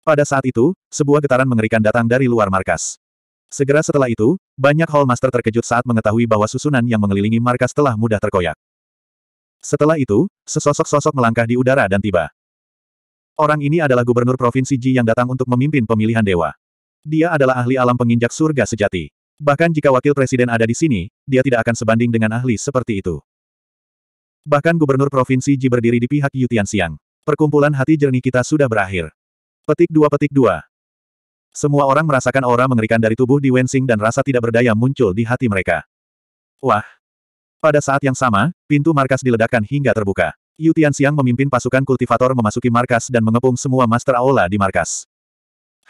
Pada saat itu, sebuah getaran mengerikan datang dari luar markas. Segera setelah itu, banyak Hall Master terkejut saat mengetahui bahwa susunan yang mengelilingi markas telah mudah terkoyak. Setelah itu, sesosok-sosok melangkah di udara dan tiba. Orang ini adalah gubernur Provinsi Ji yang datang untuk memimpin pemilihan dewa. Dia adalah ahli alam penginjak surga sejati. Bahkan jika wakil presiden ada di sini, dia tidak akan sebanding dengan ahli seperti itu. Bahkan gubernur provinsi Ji berdiri di pihak Yutian Tianxiang. Perkumpulan hati jernih kita sudah berakhir. Petik dua petik dua. Semua orang merasakan aura mengerikan dari tubuh di Wensing dan rasa tidak berdaya muncul di hati mereka. Wah! Pada saat yang sama, pintu markas diledakkan hingga terbuka. Yutian Tianxiang memimpin pasukan kultivator memasuki markas dan mengepung semua Master Aula di markas.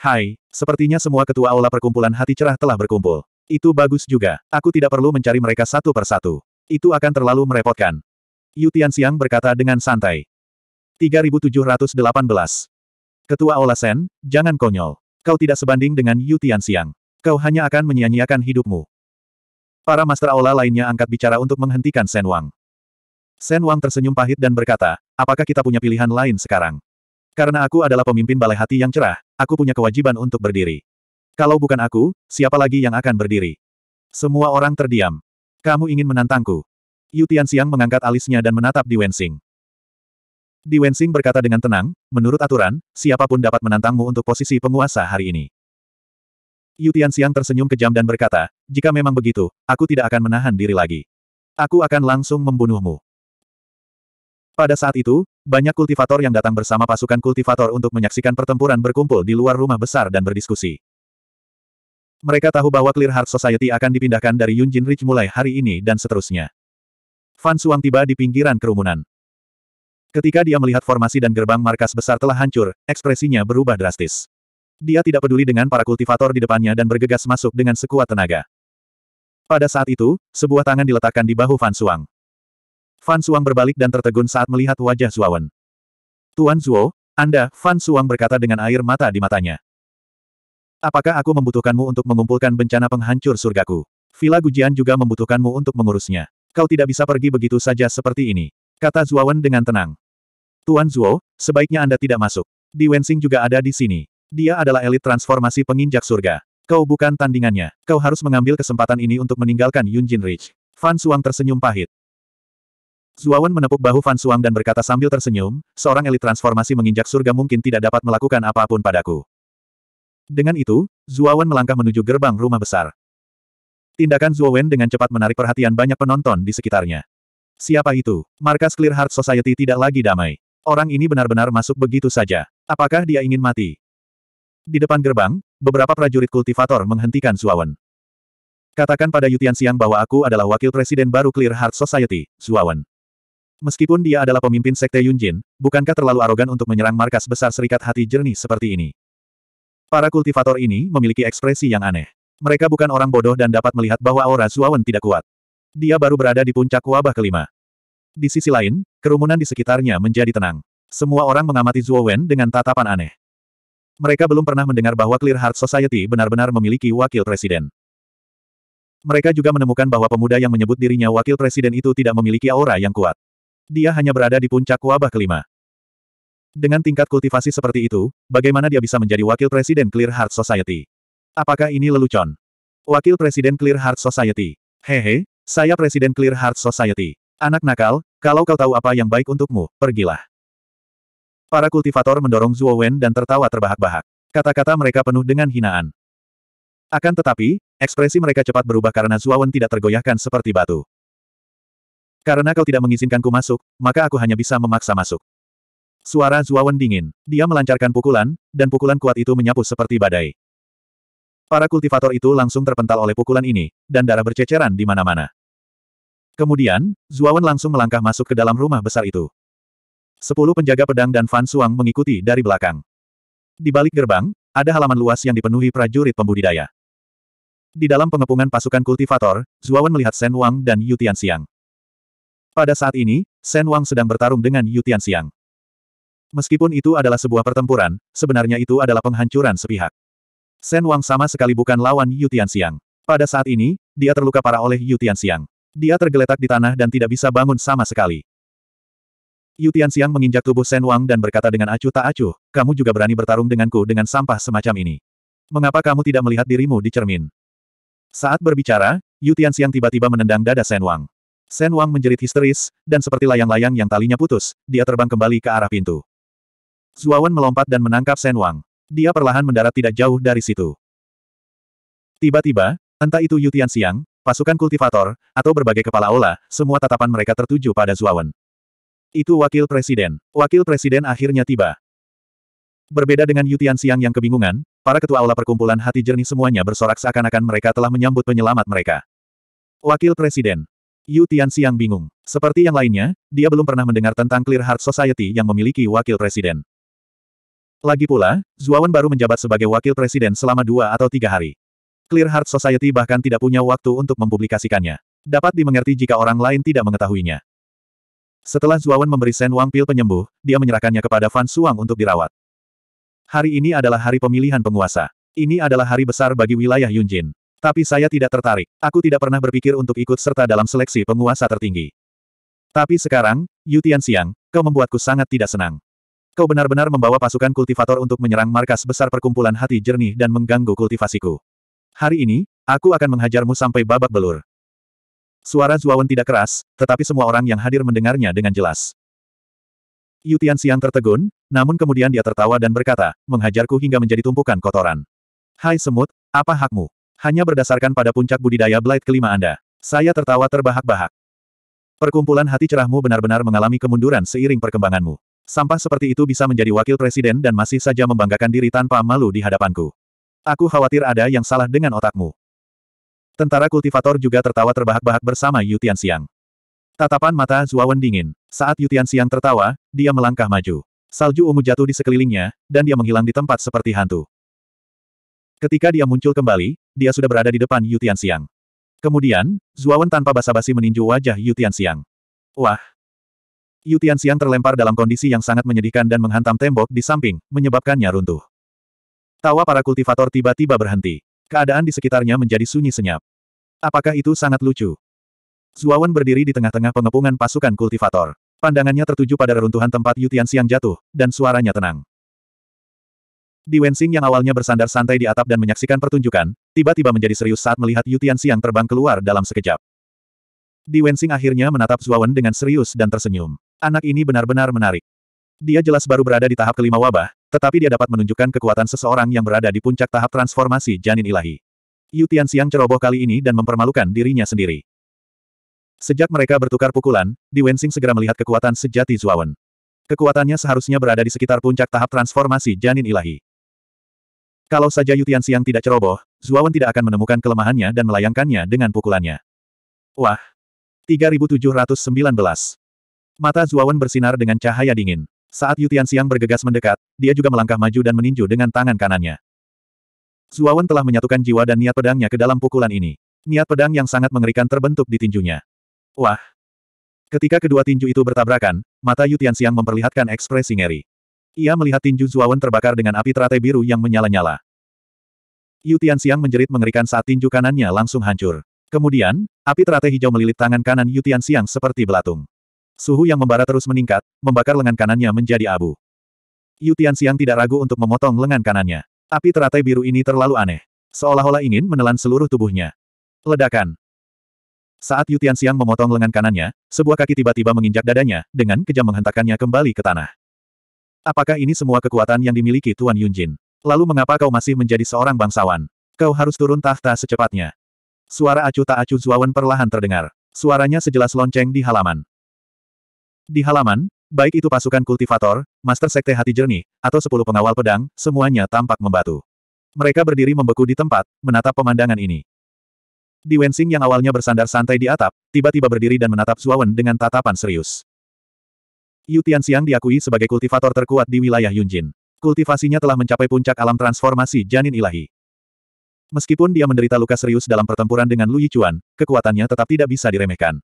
Hai, sepertinya semua ketua aula perkumpulan hati cerah telah berkumpul. Itu bagus juga. Aku tidak perlu mencari mereka satu persatu. Itu akan terlalu merepotkan. Yu Tianxiang berkata dengan santai. 3718. Ketua Aula Sen, jangan konyol. Kau tidak sebanding dengan Yu Tianxiang. Kau hanya akan menyia-nyiakan hidupmu. Para Master Aula lainnya angkat bicara untuk menghentikan Sen Wang. Sen Wang tersenyum pahit dan berkata, apakah kita punya pilihan lain sekarang? Karena aku adalah pemimpin balai hati yang cerah, aku punya kewajiban untuk berdiri. Kalau bukan aku, siapa lagi yang akan berdiri? Semua orang terdiam. Kamu ingin menantangku? Yu Tianxiang mengangkat alisnya dan menatap di Wensing. Di Wensing berkata dengan tenang, menurut aturan, siapapun dapat menantangmu untuk posisi penguasa hari ini. Yu Tianxiang tersenyum kejam dan berkata, jika memang begitu, aku tidak akan menahan diri lagi. Aku akan langsung membunuhmu. Pada saat itu, banyak kultivator yang datang bersama pasukan kultivator untuk menyaksikan pertempuran berkumpul di luar rumah besar dan berdiskusi. Mereka tahu bahwa Clear Heart Society akan dipindahkan dari Yunjin Ridge mulai hari ini dan seterusnya. Fan Suang tiba di pinggiran kerumunan. Ketika dia melihat formasi dan gerbang markas besar telah hancur, ekspresinya berubah drastis. Dia tidak peduli dengan para kultivator di depannya dan bergegas masuk dengan sekuat tenaga. Pada saat itu, sebuah tangan diletakkan di bahu Fan Suang. Fan Suang berbalik dan tertegun saat melihat wajah Zuawan. Tuan Zuo, Anda, Fan Suang berkata dengan air mata di matanya. Apakah aku membutuhkanmu untuk mengumpulkan bencana penghancur surgaku? Villa Gujian juga membutuhkanmu untuk mengurusnya. Kau tidak bisa pergi begitu saja seperti ini. Kata Zuawan dengan tenang. Tuan Zuo, sebaiknya Anda tidak masuk. Di Wensing juga ada di sini. Dia adalah elit transformasi penginjak surga. Kau bukan tandingannya. Kau harus mengambil kesempatan ini untuk meninggalkan Yunjin Ridge. Fan Suang tersenyum pahit. Zuawan menepuk bahu Fan Suang dan berkata sambil tersenyum, seorang elit transformasi menginjak surga mungkin tidak dapat melakukan apapun padaku. Dengan itu, Zuawan melangkah menuju gerbang rumah besar. Tindakan Zuawan dengan cepat menarik perhatian banyak penonton di sekitarnya. Siapa itu? Markas Clear Heart Society tidak lagi damai. Orang ini benar-benar masuk begitu saja. Apakah dia ingin mati? Di depan gerbang, beberapa prajurit kultivator menghentikan Zuawan. Katakan pada Yutian Siang bahwa aku adalah wakil presiden baru Clear Heart Society, Zuawan. Meskipun dia adalah pemimpin Sekte Yunjin, bukankah terlalu arogan untuk menyerang markas besar Serikat Hati Jernih seperti ini? Para kultivator ini memiliki ekspresi yang aneh. Mereka bukan orang bodoh dan dapat melihat bahwa aura Zuawan tidak kuat. Dia baru berada di puncak wabah kelima. Di sisi lain, kerumunan di sekitarnya menjadi tenang. Semua orang mengamati Zuowen dengan tatapan aneh. Mereka belum pernah mendengar bahwa Clear Heart Society benar-benar memiliki wakil presiden. Mereka juga menemukan bahwa pemuda yang menyebut dirinya wakil presiden itu tidak memiliki aura yang kuat dia hanya berada di puncak wabah kelima. Dengan tingkat kultivasi seperti itu, bagaimana dia bisa menjadi wakil presiden Clear Heart Society? Apakah ini lelucon? Wakil presiden Clear Heart Society. Hehe, saya presiden Clear Heart Society. Anak nakal, kalau kau tahu apa yang baik untukmu, pergilah. Para kultivator mendorong Zhuo Wen dan tertawa terbahak-bahak. Kata-kata mereka penuh dengan hinaan. Akan tetapi, ekspresi mereka cepat berubah karena Zhuo Wen tidak tergoyahkan seperti batu. Karena kau tidak mengizinkanku masuk, maka aku hanya bisa memaksa masuk. Suara Zuawan dingin. Dia melancarkan pukulan, dan pukulan kuat itu menyapu seperti badai. Para kultivator itu langsung terpental oleh pukulan ini, dan darah berceceran di mana-mana. Kemudian, Zuawan langsung melangkah masuk ke dalam rumah besar itu. Sepuluh penjaga pedang dan Fan Suang mengikuti dari belakang. Di balik gerbang, ada halaman luas yang dipenuhi prajurit pembudidaya. Di dalam pengepungan pasukan kultivator, Zuawan melihat Sen Wang dan Yutian Siang. Pada saat ini, Shen Wang sedang bertarung dengan Yu Tianxiang. Meskipun itu adalah sebuah pertempuran, sebenarnya itu adalah penghancuran sepihak. Shen Wang sama sekali bukan lawan Yu Tianxiang. Pada saat ini, dia terluka parah oleh Yu Tianxiang. Dia tergeletak di tanah dan tidak bisa bangun sama sekali. Yu Tianxiang menginjak tubuh Shen Wang dan berkata dengan acuh tak acuh, kamu juga berani bertarung denganku dengan sampah semacam ini. Mengapa kamu tidak melihat dirimu di cermin? Saat berbicara, Yu Tianxiang tiba-tiba menendang dada Shen Wang. Sen Wang menjerit histeris, dan seperti layang-layang yang talinya putus, dia terbang kembali ke arah pintu. Zuawan melompat dan menangkap Sen Wang. Dia perlahan mendarat tidak jauh dari situ. Tiba-tiba, entah itu Yutian Siang, pasukan kultivator, atau berbagai kepala aula, semua tatapan mereka tertuju pada Zuawan. Itu wakil presiden. Wakil presiden akhirnya tiba. Berbeda dengan Yutian Siang yang kebingungan, para ketua aula perkumpulan hati jernih semuanya bersorak seakan-akan mereka telah menyambut penyelamat mereka. Wakil Presiden, Yu siang bingung. Seperti yang lainnya, dia belum pernah mendengar tentang Clear Heart Society yang memiliki wakil presiden. Lagi pula, Zuawan baru menjabat sebagai wakil presiden selama dua atau tiga hari. Clear Heart Society bahkan tidak punya waktu untuk mempublikasikannya. Dapat dimengerti jika orang lain tidak mengetahuinya. Setelah Zuawan memberi Sen Wang pil penyembuh, dia menyerahkannya kepada Fan Suang untuk dirawat. Hari ini adalah hari pemilihan penguasa. Ini adalah hari besar bagi wilayah Yunjin. Tapi saya tidak tertarik. Aku tidak pernah berpikir untuk ikut serta dalam seleksi penguasa tertinggi. Tapi sekarang, Yutian Xiang, kau membuatku sangat tidak senang. Kau benar-benar membawa pasukan kultivator untuk menyerang markas besar perkumpulan hati jernih dan mengganggu kultivasiku. Hari ini, aku akan menghajarmu sampai babak belur. Suara Zuawan tidak keras, tetapi semua orang yang hadir mendengarnya dengan jelas. Yutian Xiang tertegun, namun kemudian dia tertawa dan berkata, menghajarku hingga menjadi tumpukan kotoran. Hai semut, apa hakmu? Hanya berdasarkan pada puncak budidaya Blight kelima Anda. Saya tertawa terbahak-bahak. Perkumpulan hati cerahmu benar-benar mengalami kemunduran seiring perkembanganmu. Sampah seperti itu bisa menjadi wakil presiden dan masih saja membanggakan diri tanpa malu di hadapanku. Aku khawatir ada yang salah dengan otakmu. Tentara kultivator juga tertawa terbahak-bahak bersama Yutian Siang. Tatapan mata Zuawan dingin. Saat Yutian Siang tertawa, dia melangkah maju. Salju ungu jatuh di sekelilingnya, dan dia menghilang di tempat seperti hantu. Ketika dia muncul kembali, dia sudah berada di depan Yu Tianxiang. Kemudian, Zuawan tanpa basa-basi meninju wajah Yu Tianxiang. Wah! Yu Tianxiang terlempar dalam kondisi yang sangat menyedihkan dan menghantam tembok di samping, menyebabkannya runtuh. Tawa para kultivator tiba-tiba berhenti. Keadaan di sekitarnya menjadi sunyi senyap. Apakah itu sangat lucu? Zuawan berdiri di tengah-tengah pengepungan pasukan kultivator. Pandangannya tertuju pada reruntuhan tempat Yu Tianxiang jatuh, dan suaranya tenang. Di Wensing yang awalnya bersandar santai di atap dan menyaksikan pertunjukan, tiba-tiba menjadi serius saat melihat Yutian Siang terbang keluar dalam sekejap. Di Wensing akhirnya menatap Zuawan dengan serius dan tersenyum. Anak ini benar-benar menarik. Dia jelas baru berada di tahap kelima wabah, tetapi dia dapat menunjukkan kekuatan seseorang yang berada di puncak tahap transformasi janin ilahi. Yu Siang ceroboh kali ini dan mempermalukan dirinya sendiri. Sejak mereka bertukar pukulan, Di Wensing segera melihat kekuatan sejati Zuawan. Kekuatannya seharusnya berada di sekitar puncak tahap transformasi janin ilahi. Kalau saja Yutian Siang tidak ceroboh, Zuawan tidak akan menemukan kelemahannya dan melayangkannya dengan pukulannya. Wah! 3719. Mata Zuawan bersinar dengan cahaya dingin. Saat Yutian Siang bergegas mendekat, dia juga melangkah maju dan meninju dengan tangan kanannya. Zuawan telah menyatukan jiwa dan niat pedangnya ke dalam pukulan ini. Niat pedang yang sangat mengerikan terbentuk di tinjunya. Wah! Ketika kedua tinju itu bertabrakan, mata Yutian Siang memperlihatkan ekspresi ngeri. Ia melihat tinju Zuawan terbakar dengan api teratai biru yang menyala-nyala. Yu Tianxiang menjerit mengerikan saat tinju kanannya langsung hancur. Kemudian, api teratai hijau melilit tangan kanan Yu Tianxiang seperti belatung. Suhu yang membara terus meningkat, membakar lengan kanannya menjadi abu. Yu Tianxiang tidak ragu untuk memotong lengan kanannya. Api teratai biru ini terlalu aneh. Seolah-olah ingin menelan seluruh tubuhnya. Ledakan. Saat Yu Tianxiang memotong lengan kanannya, sebuah kaki tiba-tiba menginjak dadanya, dengan kejam menghentakkannya kembali ke tanah. Apakah ini semua kekuatan yang dimiliki Tuan Yunjin? Lalu mengapa kau masih menjadi seorang bangsawan? Kau harus turun tahta secepatnya. Suara acu tak acu Zuawan perlahan terdengar. Suaranya sejelas lonceng di halaman. Di halaman, baik itu pasukan kultivator, master sekte hati jernih, atau sepuluh pengawal pedang, semuanya tampak membatu. Mereka berdiri membeku di tempat, menatap pemandangan ini. Di Wensing yang awalnya bersandar santai di atap, tiba-tiba berdiri dan menatap Zuawan dengan tatapan serius. Yu Tianxiang diakui sebagai kultivator terkuat di wilayah Yunjin. Kultivasinya telah mencapai puncak alam transformasi janin ilahi. Meskipun dia menderita luka serius dalam pertempuran dengan Lu Yichuan, kekuatannya tetap tidak bisa diremehkan.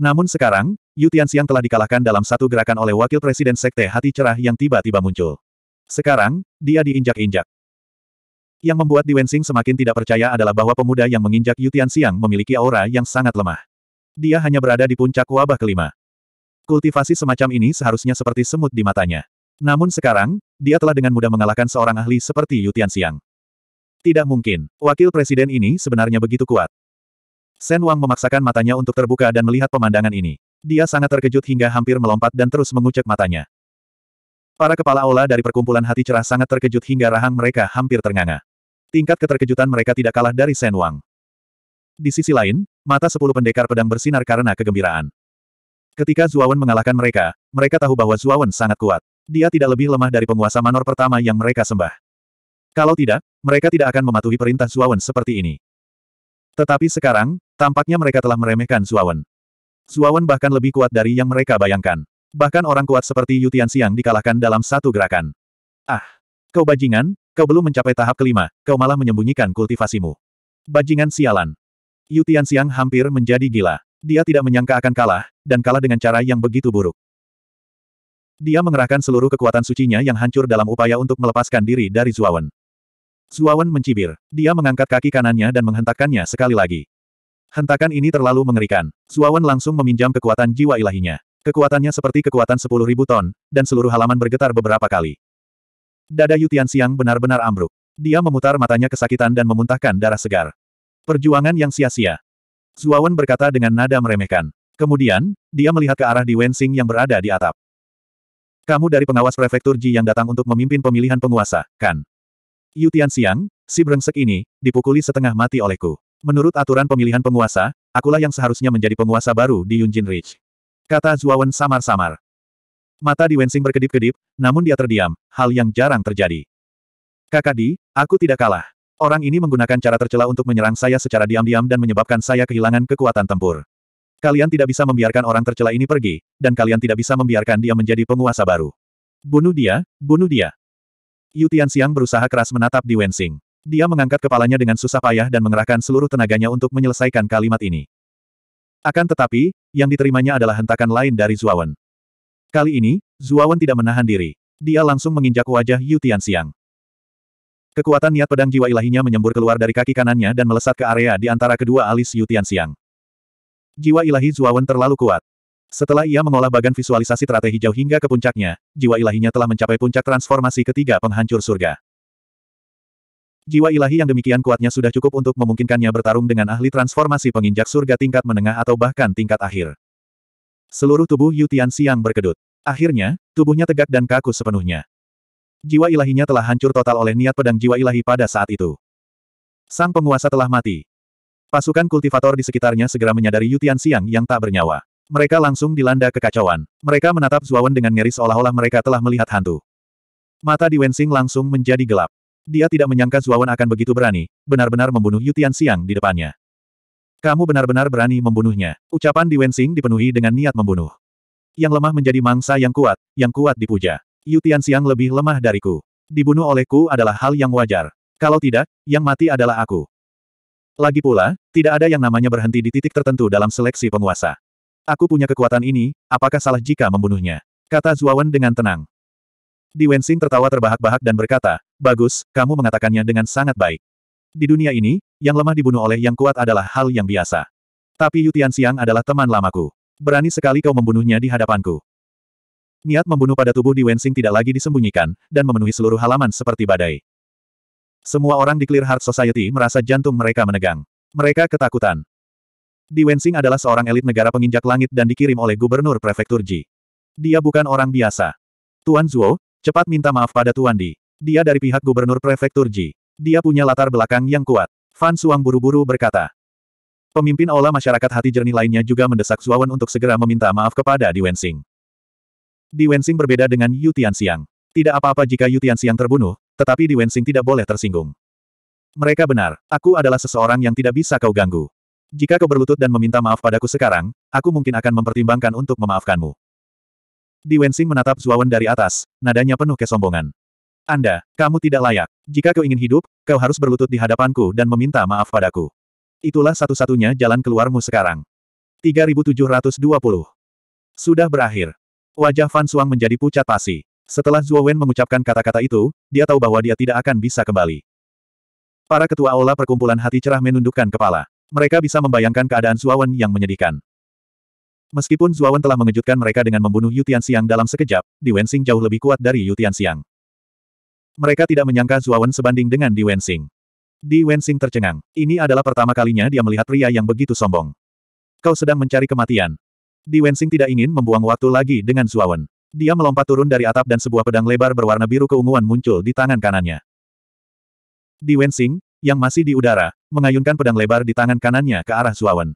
Namun sekarang, Yu Tianxiang telah dikalahkan dalam satu gerakan oleh Wakil Presiden Sekte Hati Cerah yang tiba-tiba muncul. Sekarang, dia diinjak-injak. Yang membuat Di Wensing semakin tidak percaya adalah bahwa pemuda yang menginjak Yutian Tianxiang memiliki aura yang sangat lemah. Dia hanya berada di puncak wabah kelima. Kultivasi semacam ini seharusnya seperti semut di matanya. Namun sekarang, dia telah dengan mudah mengalahkan seorang ahli seperti Yu Tianxiang. Tidak mungkin, wakil presiden ini sebenarnya begitu kuat. Sen Wang memaksakan matanya untuk terbuka dan melihat pemandangan ini. Dia sangat terkejut hingga hampir melompat dan terus mengucek matanya. Para kepala aula dari perkumpulan hati cerah sangat terkejut hingga rahang mereka hampir ternganga. Tingkat keterkejutan mereka tidak kalah dari Sen Wang. Di sisi lain, mata sepuluh pendekar pedang bersinar karena kegembiraan. Ketika Zuawan mengalahkan mereka, mereka tahu bahwa Zuawan sangat kuat. Dia tidak lebih lemah dari penguasa manor pertama yang mereka sembah. Kalau tidak, mereka tidak akan mematuhi perintah Zuawan seperti ini. Tetapi sekarang, tampaknya mereka telah meremehkan Zuawan. Zuawan bahkan lebih kuat dari yang mereka bayangkan. Bahkan orang kuat seperti Yutian Siang dikalahkan dalam satu gerakan. Ah! Kau bajingan, kau belum mencapai tahap kelima, kau malah menyembunyikan kultivasimu. Bajingan sialan. Yutian Siang hampir menjadi gila. Dia tidak menyangka akan kalah, dan kalah dengan cara yang begitu buruk. Dia mengerahkan seluruh kekuatan sucinya yang hancur dalam upaya untuk melepaskan diri dari Zuawan. Zuawan mencibir. Dia mengangkat kaki kanannya dan menghentakkannya sekali lagi. Hentakan ini terlalu mengerikan. Zuawan langsung meminjam kekuatan jiwa ilahinya. Kekuatannya seperti kekuatan 10.000 ton, dan seluruh halaman bergetar beberapa kali. Dada Yutian Siang benar-benar ambruk. Dia memutar matanya kesakitan dan memuntahkan darah segar. Perjuangan yang sia-sia. Zuawan berkata dengan nada meremehkan. Kemudian, dia melihat ke arah Di Wensing yang berada di atap. Kamu dari pengawas prefektur Ji yang datang untuk memimpin pemilihan penguasa, kan? Yu Tian Siang, si brengsek ini, dipukuli setengah mati olehku. Menurut aturan pemilihan penguasa, akulah yang seharusnya menjadi penguasa baru di Yunjin Ridge. Kata Zuawan samar-samar. Mata Di Wensing berkedip-kedip, namun dia terdiam, hal yang jarang terjadi. Kakak Di, aku tidak kalah. Orang ini menggunakan cara tercela untuk menyerang saya secara diam-diam dan menyebabkan saya kehilangan kekuatan tempur. Kalian tidak bisa membiarkan orang tercela ini pergi, dan kalian tidak bisa membiarkan dia menjadi penguasa baru. Bunuh dia, bunuh dia. Yu Tianxiang berusaha keras menatap di Wensing. Dia mengangkat kepalanya dengan susah payah dan mengerahkan seluruh tenaganya untuk menyelesaikan kalimat ini. Akan tetapi, yang diterimanya adalah hentakan lain dari Zuawan. Kali ini, Zuawan tidak menahan diri. Dia langsung menginjak wajah Yu Tianxiang. Kekuatan niat pedang jiwa ilahinya menyembur keluar dari kaki kanannya dan melesat ke area di antara kedua alis Yu Siang. Jiwa ilahi Zuawan terlalu kuat. Setelah ia mengolah bagan visualisasi teratai hijau hingga ke puncaknya, jiwa ilahinya telah mencapai puncak transformasi ketiga penghancur surga. Jiwa ilahi yang demikian kuatnya sudah cukup untuk memungkinkannya bertarung dengan ahli transformasi penginjak surga tingkat menengah atau bahkan tingkat akhir. Seluruh tubuh Yu Siang berkedut. Akhirnya, tubuhnya tegak dan kaku sepenuhnya. Jiwa ilahinya telah hancur total oleh niat pedang jiwa ilahi pada saat itu. Sang penguasa telah mati. Pasukan kultivator di sekitarnya segera menyadari Yutian Siang yang tak bernyawa. Mereka langsung dilanda kekacauan. Mereka menatap Zuawan dengan ngeri seolah-olah mereka telah melihat hantu. Mata di Wensing langsung menjadi gelap. Dia tidak menyangka Zuawan akan begitu berani, benar-benar membunuh Yutian Siang di depannya. Kamu benar-benar berani membunuhnya. Ucapan di Wensing dipenuhi dengan niat membunuh. Yang lemah menjadi mangsa yang kuat, yang kuat dipuja. Yu Tianxiang lebih lemah dariku. Dibunuh olehku adalah hal yang wajar. Kalau tidak, yang mati adalah aku. Lagi pula, tidak ada yang namanya berhenti di titik tertentu dalam seleksi penguasa. Aku punya kekuatan ini, apakah salah jika membunuhnya? Kata Zuawan dengan tenang. Di Wensing tertawa terbahak-bahak dan berkata, Bagus, kamu mengatakannya dengan sangat baik. Di dunia ini, yang lemah dibunuh oleh yang kuat adalah hal yang biasa. Tapi Yutian Siang adalah teman lamaku. Berani sekali kau membunuhnya di hadapanku. Niat membunuh pada tubuh di Wensing tidak lagi disembunyikan, dan memenuhi seluruh halaman seperti badai. Semua orang di Clear Heart Society merasa jantung mereka menegang. Mereka ketakutan. Di Wensing adalah seorang elit negara penginjak langit dan dikirim oleh Gubernur Prefektur Ji. Dia bukan orang biasa. Tuan Zuo, cepat minta maaf pada Tuan Di. Dia dari pihak Gubernur Prefektur Ji. Dia punya latar belakang yang kuat. Fan Suang buru-buru berkata. Pemimpin olah masyarakat hati jernih lainnya juga mendesak Wen untuk segera meminta maaf kepada Di Wensing. Di Wensing berbeda dengan Yu Tianxiang. Tidak apa-apa jika Yu Tianxiang terbunuh, tetapi Di Wensing tidak boleh tersinggung. Mereka benar, aku adalah seseorang yang tidak bisa kau ganggu. Jika kau berlutut dan meminta maaf padaku sekarang, aku mungkin akan mempertimbangkan untuk memaafkanmu. Di Wensing menatap Zuawan dari atas, nadanya penuh kesombongan. Anda, kamu tidak layak. Jika kau ingin hidup, kau harus berlutut di hadapanku dan meminta maaf padaku. Itulah satu-satunya jalan keluarmu sekarang. 3720. Sudah berakhir. Wajah Fan Suang menjadi pucat pasi. Setelah Zhuo Wen mengucapkan kata-kata itu, dia tahu bahwa dia tidak akan bisa kembali. Para ketua aula perkumpulan hati cerah menundukkan kepala. Mereka bisa membayangkan keadaan Zhuo Wen yang menyedihkan. Meskipun Zhuo Wen telah mengejutkan mereka dengan membunuh Yu Siang dalam sekejap, Di Wensing jauh lebih kuat dari Yu Siang. Mereka tidak menyangka Zhuo Wen sebanding dengan Di Wensing. Di Wensing tercengang. Ini adalah pertama kalinya dia melihat pria yang begitu sombong. Kau sedang mencari kematian. Di Wensing tidak ingin membuang waktu lagi dengan Zuawan. Dia melompat turun dari atap dan sebuah pedang lebar berwarna biru keunguan muncul di tangan kanannya. Di Wensing, yang masih di udara, mengayunkan pedang lebar di tangan kanannya ke arah Zuawan.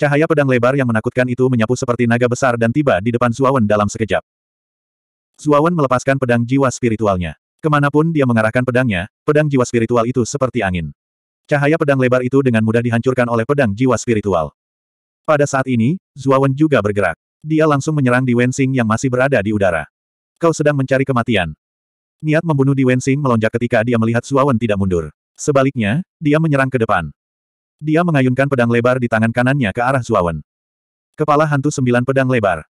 Cahaya pedang lebar yang menakutkan itu menyapu seperti naga besar dan tiba di depan Zuawan dalam sekejap. Zuawan melepaskan pedang jiwa spiritualnya. Kemanapun dia mengarahkan pedangnya, pedang jiwa spiritual itu seperti angin. Cahaya pedang lebar itu dengan mudah dihancurkan oleh pedang jiwa spiritual. Pada saat ini, Zuawan juga bergerak. Dia langsung menyerang Di Wensing yang masih berada di udara. Kau sedang mencari kematian. Niat membunuh Di Wensing melonjak ketika dia melihat Zuawan tidak mundur. Sebaliknya, dia menyerang ke depan. Dia mengayunkan pedang lebar di tangan kanannya ke arah Zuawan. Kepala hantu sembilan pedang lebar.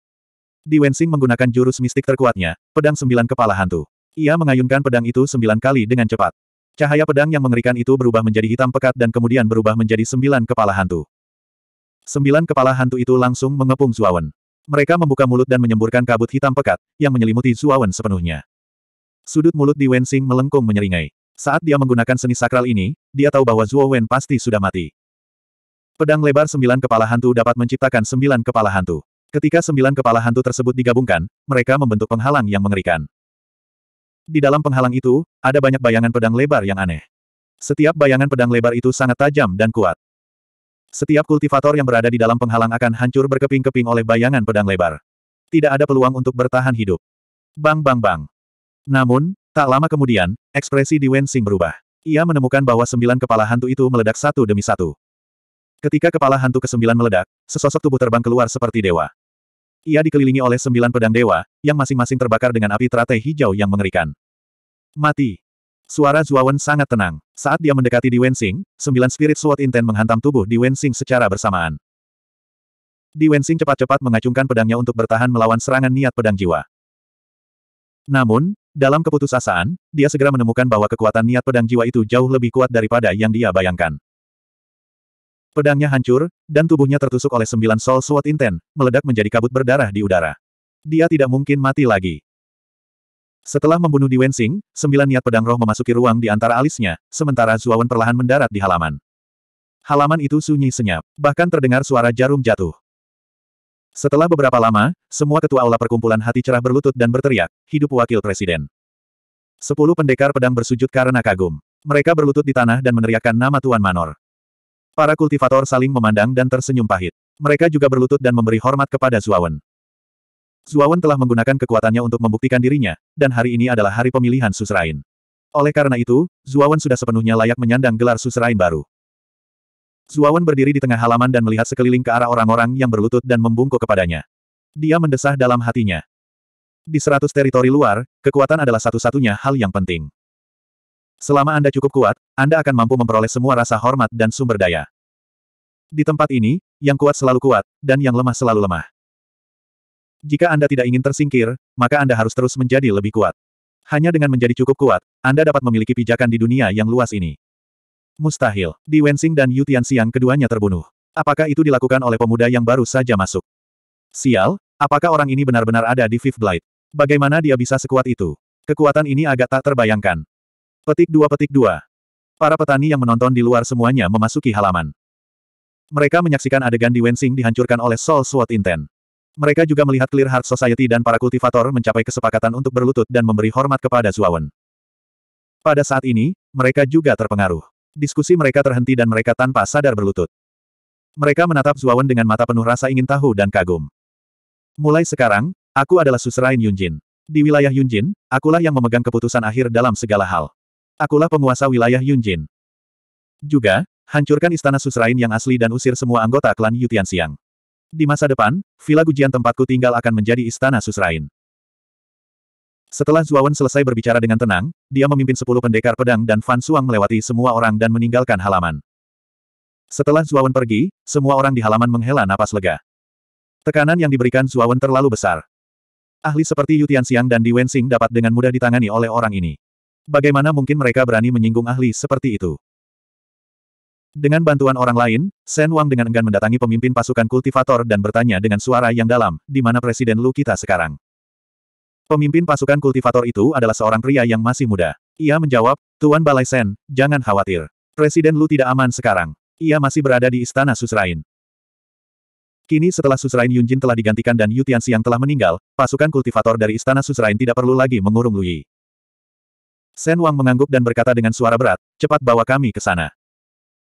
Di Wensing menggunakan jurus mistik terkuatnya, pedang sembilan kepala hantu. Ia mengayunkan pedang itu sembilan kali dengan cepat. Cahaya pedang yang mengerikan itu berubah menjadi hitam pekat dan kemudian berubah menjadi sembilan kepala hantu. Sembilan kepala hantu itu langsung mengepung Zuawan. Mereka membuka mulut dan menyemburkan kabut hitam pekat, yang menyelimuti Zuawan sepenuhnya. Sudut mulut di Wensing melengkung menyeringai. Saat dia menggunakan seni sakral ini, dia tahu bahwa Zuawan pasti sudah mati. Pedang lebar sembilan kepala hantu dapat menciptakan sembilan kepala hantu. Ketika sembilan kepala hantu tersebut digabungkan, mereka membentuk penghalang yang mengerikan. Di dalam penghalang itu, ada banyak bayangan pedang lebar yang aneh. Setiap bayangan pedang lebar itu sangat tajam dan kuat. Setiap kultivator yang berada di dalam penghalang akan hancur berkeping-keping oleh bayangan pedang lebar. Tidak ada peluang untuk bertahan hidup. Bang bang bang. Namun, tak lama kemudian, ekspresi di Wen Xing berubah. Ia menemukan bahwa sembilan kepala hantu itu meledak satu demi satu. Ketika kepala hantu kesembilan meledak, sesosok tubuh terbang keluar seperti dewa. Ia dikelilingi oleh sembilan pedang dewa, yang masing-masing terbakar dengan api teratai hijau yang mengerikan. Mati. Suara Zuawan sangat tenang. Saat dia mendekati Di Wensing, sembilan spirit sword inten menghantam tubuh Di Wensing secara bersamaan. Di Wensing cepat-cepat mengacungkan pedangnya untuk bertahan melawan serangan niat pedang jiwa. Namun, dalam keputusasaan, dia segera menemukan bahwa kekuatan niat pedang jiwa itu jauh lebih kuat daripada yang dia bayangkan. Pedangnya hancur, dan tubuhnya tertusuk oleh sembilan soul sword inten, meledak menjadi kabut berdarah di udara. Dia tidak mungkin mati lagi. Setelah membunuh Di Wensing, sembilan niat pedang roh memasuki ruang di antara alisnya, sementara Zuawan perlahan mendarat di halaman. Halaman itu sunyi senyap, bahkan terdengar suara jarum jatuh. Setelah beberapa lama, semua ketua aula perkumpulan hati cerah berlutut dan berteriak, hidup wakil presiden. Sepuluh pendekar pedang bersujud karena kagum. Mereka berlutut di tanah dan meneriakkan nama Tuan Manor. Para kultivator saling memandang dan tersenyum pahit. Mereka juga berlutut dan memberi hormat kepada Zuawan. Zuawan telah menggunakan kekuatannya untuk membuktikan dirinya, dan hari ini adalah hari pemilihan Susrain. Oleh karena itu, Zuawan sudah sepenuhnya layak menyandang gelar Susrain baru. Zuawan berdiri di tengah halaman dan melihat sekeliling ke arah orang-orang yang berlutut dan membungkuk kepadanya. Dia mendesah dalam hatinya. Di seratus teritori luar, kekuatan adalah satu-satunya hal yang penting. Selama Anda cukup kuat, Anda akan mampu memperoleh semua rasa hormat dan sumber daya. Di tempat ini, yang kuat selalu kuat, dan yang lemah selalu lemah. Jika Anda tidak ingin tersingkir, maka Anda harus terus menjadi lebih kuat. Hanya dengan menjadi cukup kuat, Anda dapat memiliki pijakan di dunia yang luas ini. Mustahil, Di Wensing dan Yu Tianxiang keduanya terbunuh. Apakah itu dilakukan oleh pemuda yang baru saja masuk? Sial, apakah orang ini benar-benar ada di Fifth Blade? Bagaimana dia bisa sekuat itu? Kekuatan ini agak tak terbayangkan. Petik dua petik dua Para petani yang menonton di luar semuanya memasuki halaman. Mereka menyaksikan adegan di Wensing dihancurkan oleh Soul Sword Inten. Mereka juga melihat Clear Heart Society dan para kultivator mencapai kesepakatan untuk berlutut dan memberi hormat kepada Zuawan. Pada saat ini, mereka juga terpengaruh. Diskusi mereka terhenti dan mereka tanpa sadar berlutut. Mereka menatap Zuawan dengan mata penuh rasa ingin tahu dan kagum. Mulai sekarang, aku adalah Susrain Yunjin. Di wilayah Yunjin, akulah yang memegang keputusan akhir dalam segala hal. Akulah penguasa wilayah Yunjin. Juga, hancurkan istana Susrain yang asli dan usir semua anggota klan Yutian Siang. Di masa depan, Villa Gujian tempatku tinggal akan menjadi istana susrain. Setelah Zuawan selesai berbicara dengan tenang, dia memimpin sepuluh pendekar pedang dan Fan Suang melewati semua orang dan meninggalkan halaman. Setelah Zuawan pergi, semua orang di halaman menghela napas lega. Tekanan yang diberikan Zuawan terlalu besar. Ahli seperti Yu Tianxiang dan Di Wensing dapat dengan mudah ditangani oleh orang ini. Bagaimana mungkin mereka berani menyinggung ahli seperti itu? Dengan bantuan orang lain, Shen Wang dengan enggan mendatangi pemimpin pasukan kultivator dan bertanya dengan suara yang dalam, di mana Presiden Lu kita sekarang? Pemimpin pasukan kultivator itu adalah seorang pria yang masih muda. Ia menjawab, Tuan Balai Shen, jangan khawatir. Presiden Lu tidak aman sekarang. Ia masih berada di Istana Susrain. Kini setelah Susrain Yunjin telah digantikan dan Yu Tianxiang telah meninggal, pasukan kultivator dari Istana Susrain tidak perlu lagi mengurung Lu Yi. Shen Wang mengangguk dan berkata dengan suara berat, cepat bawa kami ke sana.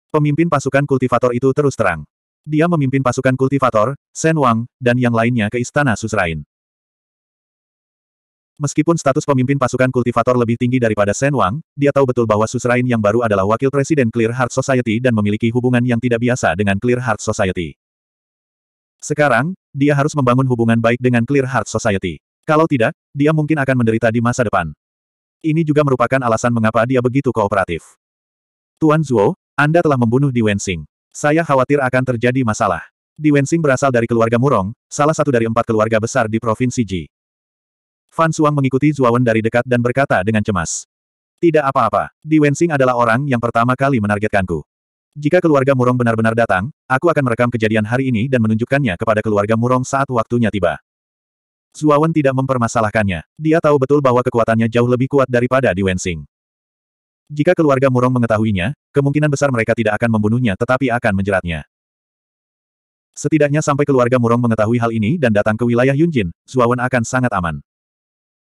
Pemimpin pasukan kultivator itu terus terang. Dia memimpin pasukan kultivator, Shen Wang, dan yang lainnya ke Istana Susrain. Meskipun status pemimpin pasukan kultivator lebih tinggi daripada Shen Wang, dia tahu betul bahwa Susrain yang baru adalah wakil presiden Clear Heart Society dan memiliki hubungan yang tidak biasa dengan Clear Heart Society. Sekarang, dia harus membangun hubungan baik dengan Clear Heart Society. Kalau tidak, dia mungkin akan menderita di masa depan. Ini juga merupakan alasan mengapa dia begitu kooperatif. Tuan Zuo, anda telah membunuh Di Wensing. Saya khawatir akan terjadi masalah. Di Wensing berasal dari keluarga Murong, salah satu dari empat keluarga besar di Provinsi Ji. Fan Suang mengikuti Zuawan dari dekat dan berkata dengan cemas. Tidak apa-apa, Di Wensing adalah orang yang pertama kali menargetkanku. Jika keluarga Murong benar-benar datang, aku akan merekam kejadian hari ini dan menunjukkannya kepada keluarga Murong saat waktunya tiba. Zuawan tidak mempermasalahkannya. Dia tahu betul bahwa kekuatannya jauh lebih kuat daripada Di Wensing. Jika keluarga Murong mengetahuinya, kemungkinan besar mereka tidak akan membunuhnya tetapi akan menjeratnya. Setidaknya sampai keluarga Murong mengetahui hal ini dan datang ke wilayah Yunjin, Zuawan akan sangat aman.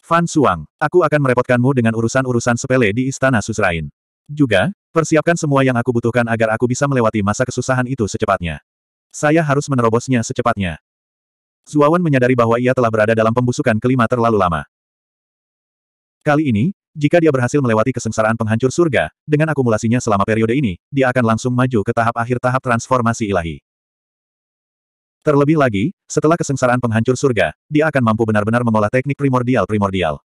Fan Suang, aku akan merepotkanmu dengan urusan-urusan sepele di Istana Susrain. Juga, persiapkan semua yang aku butuhkan agar aku bisa melewati masa kesusahan itu secepatnya. Saya harus menerobosnya secepatnya. Zuawan menyadari bahwa ia telah berada dalam pembusukan kelima terlalu lama. Kali ini, jika dia berhasil melewati kesengsaraan penghancur surga, dengan akumulasinya selama periode ini, dia akan langsung maju ke tahap akhir tahap transformasi ilahi. Terlebih lagi, setelah kesengsaraan penghancur surga, dia akan mampu benar-benar mengolah teknik primordial-primordial.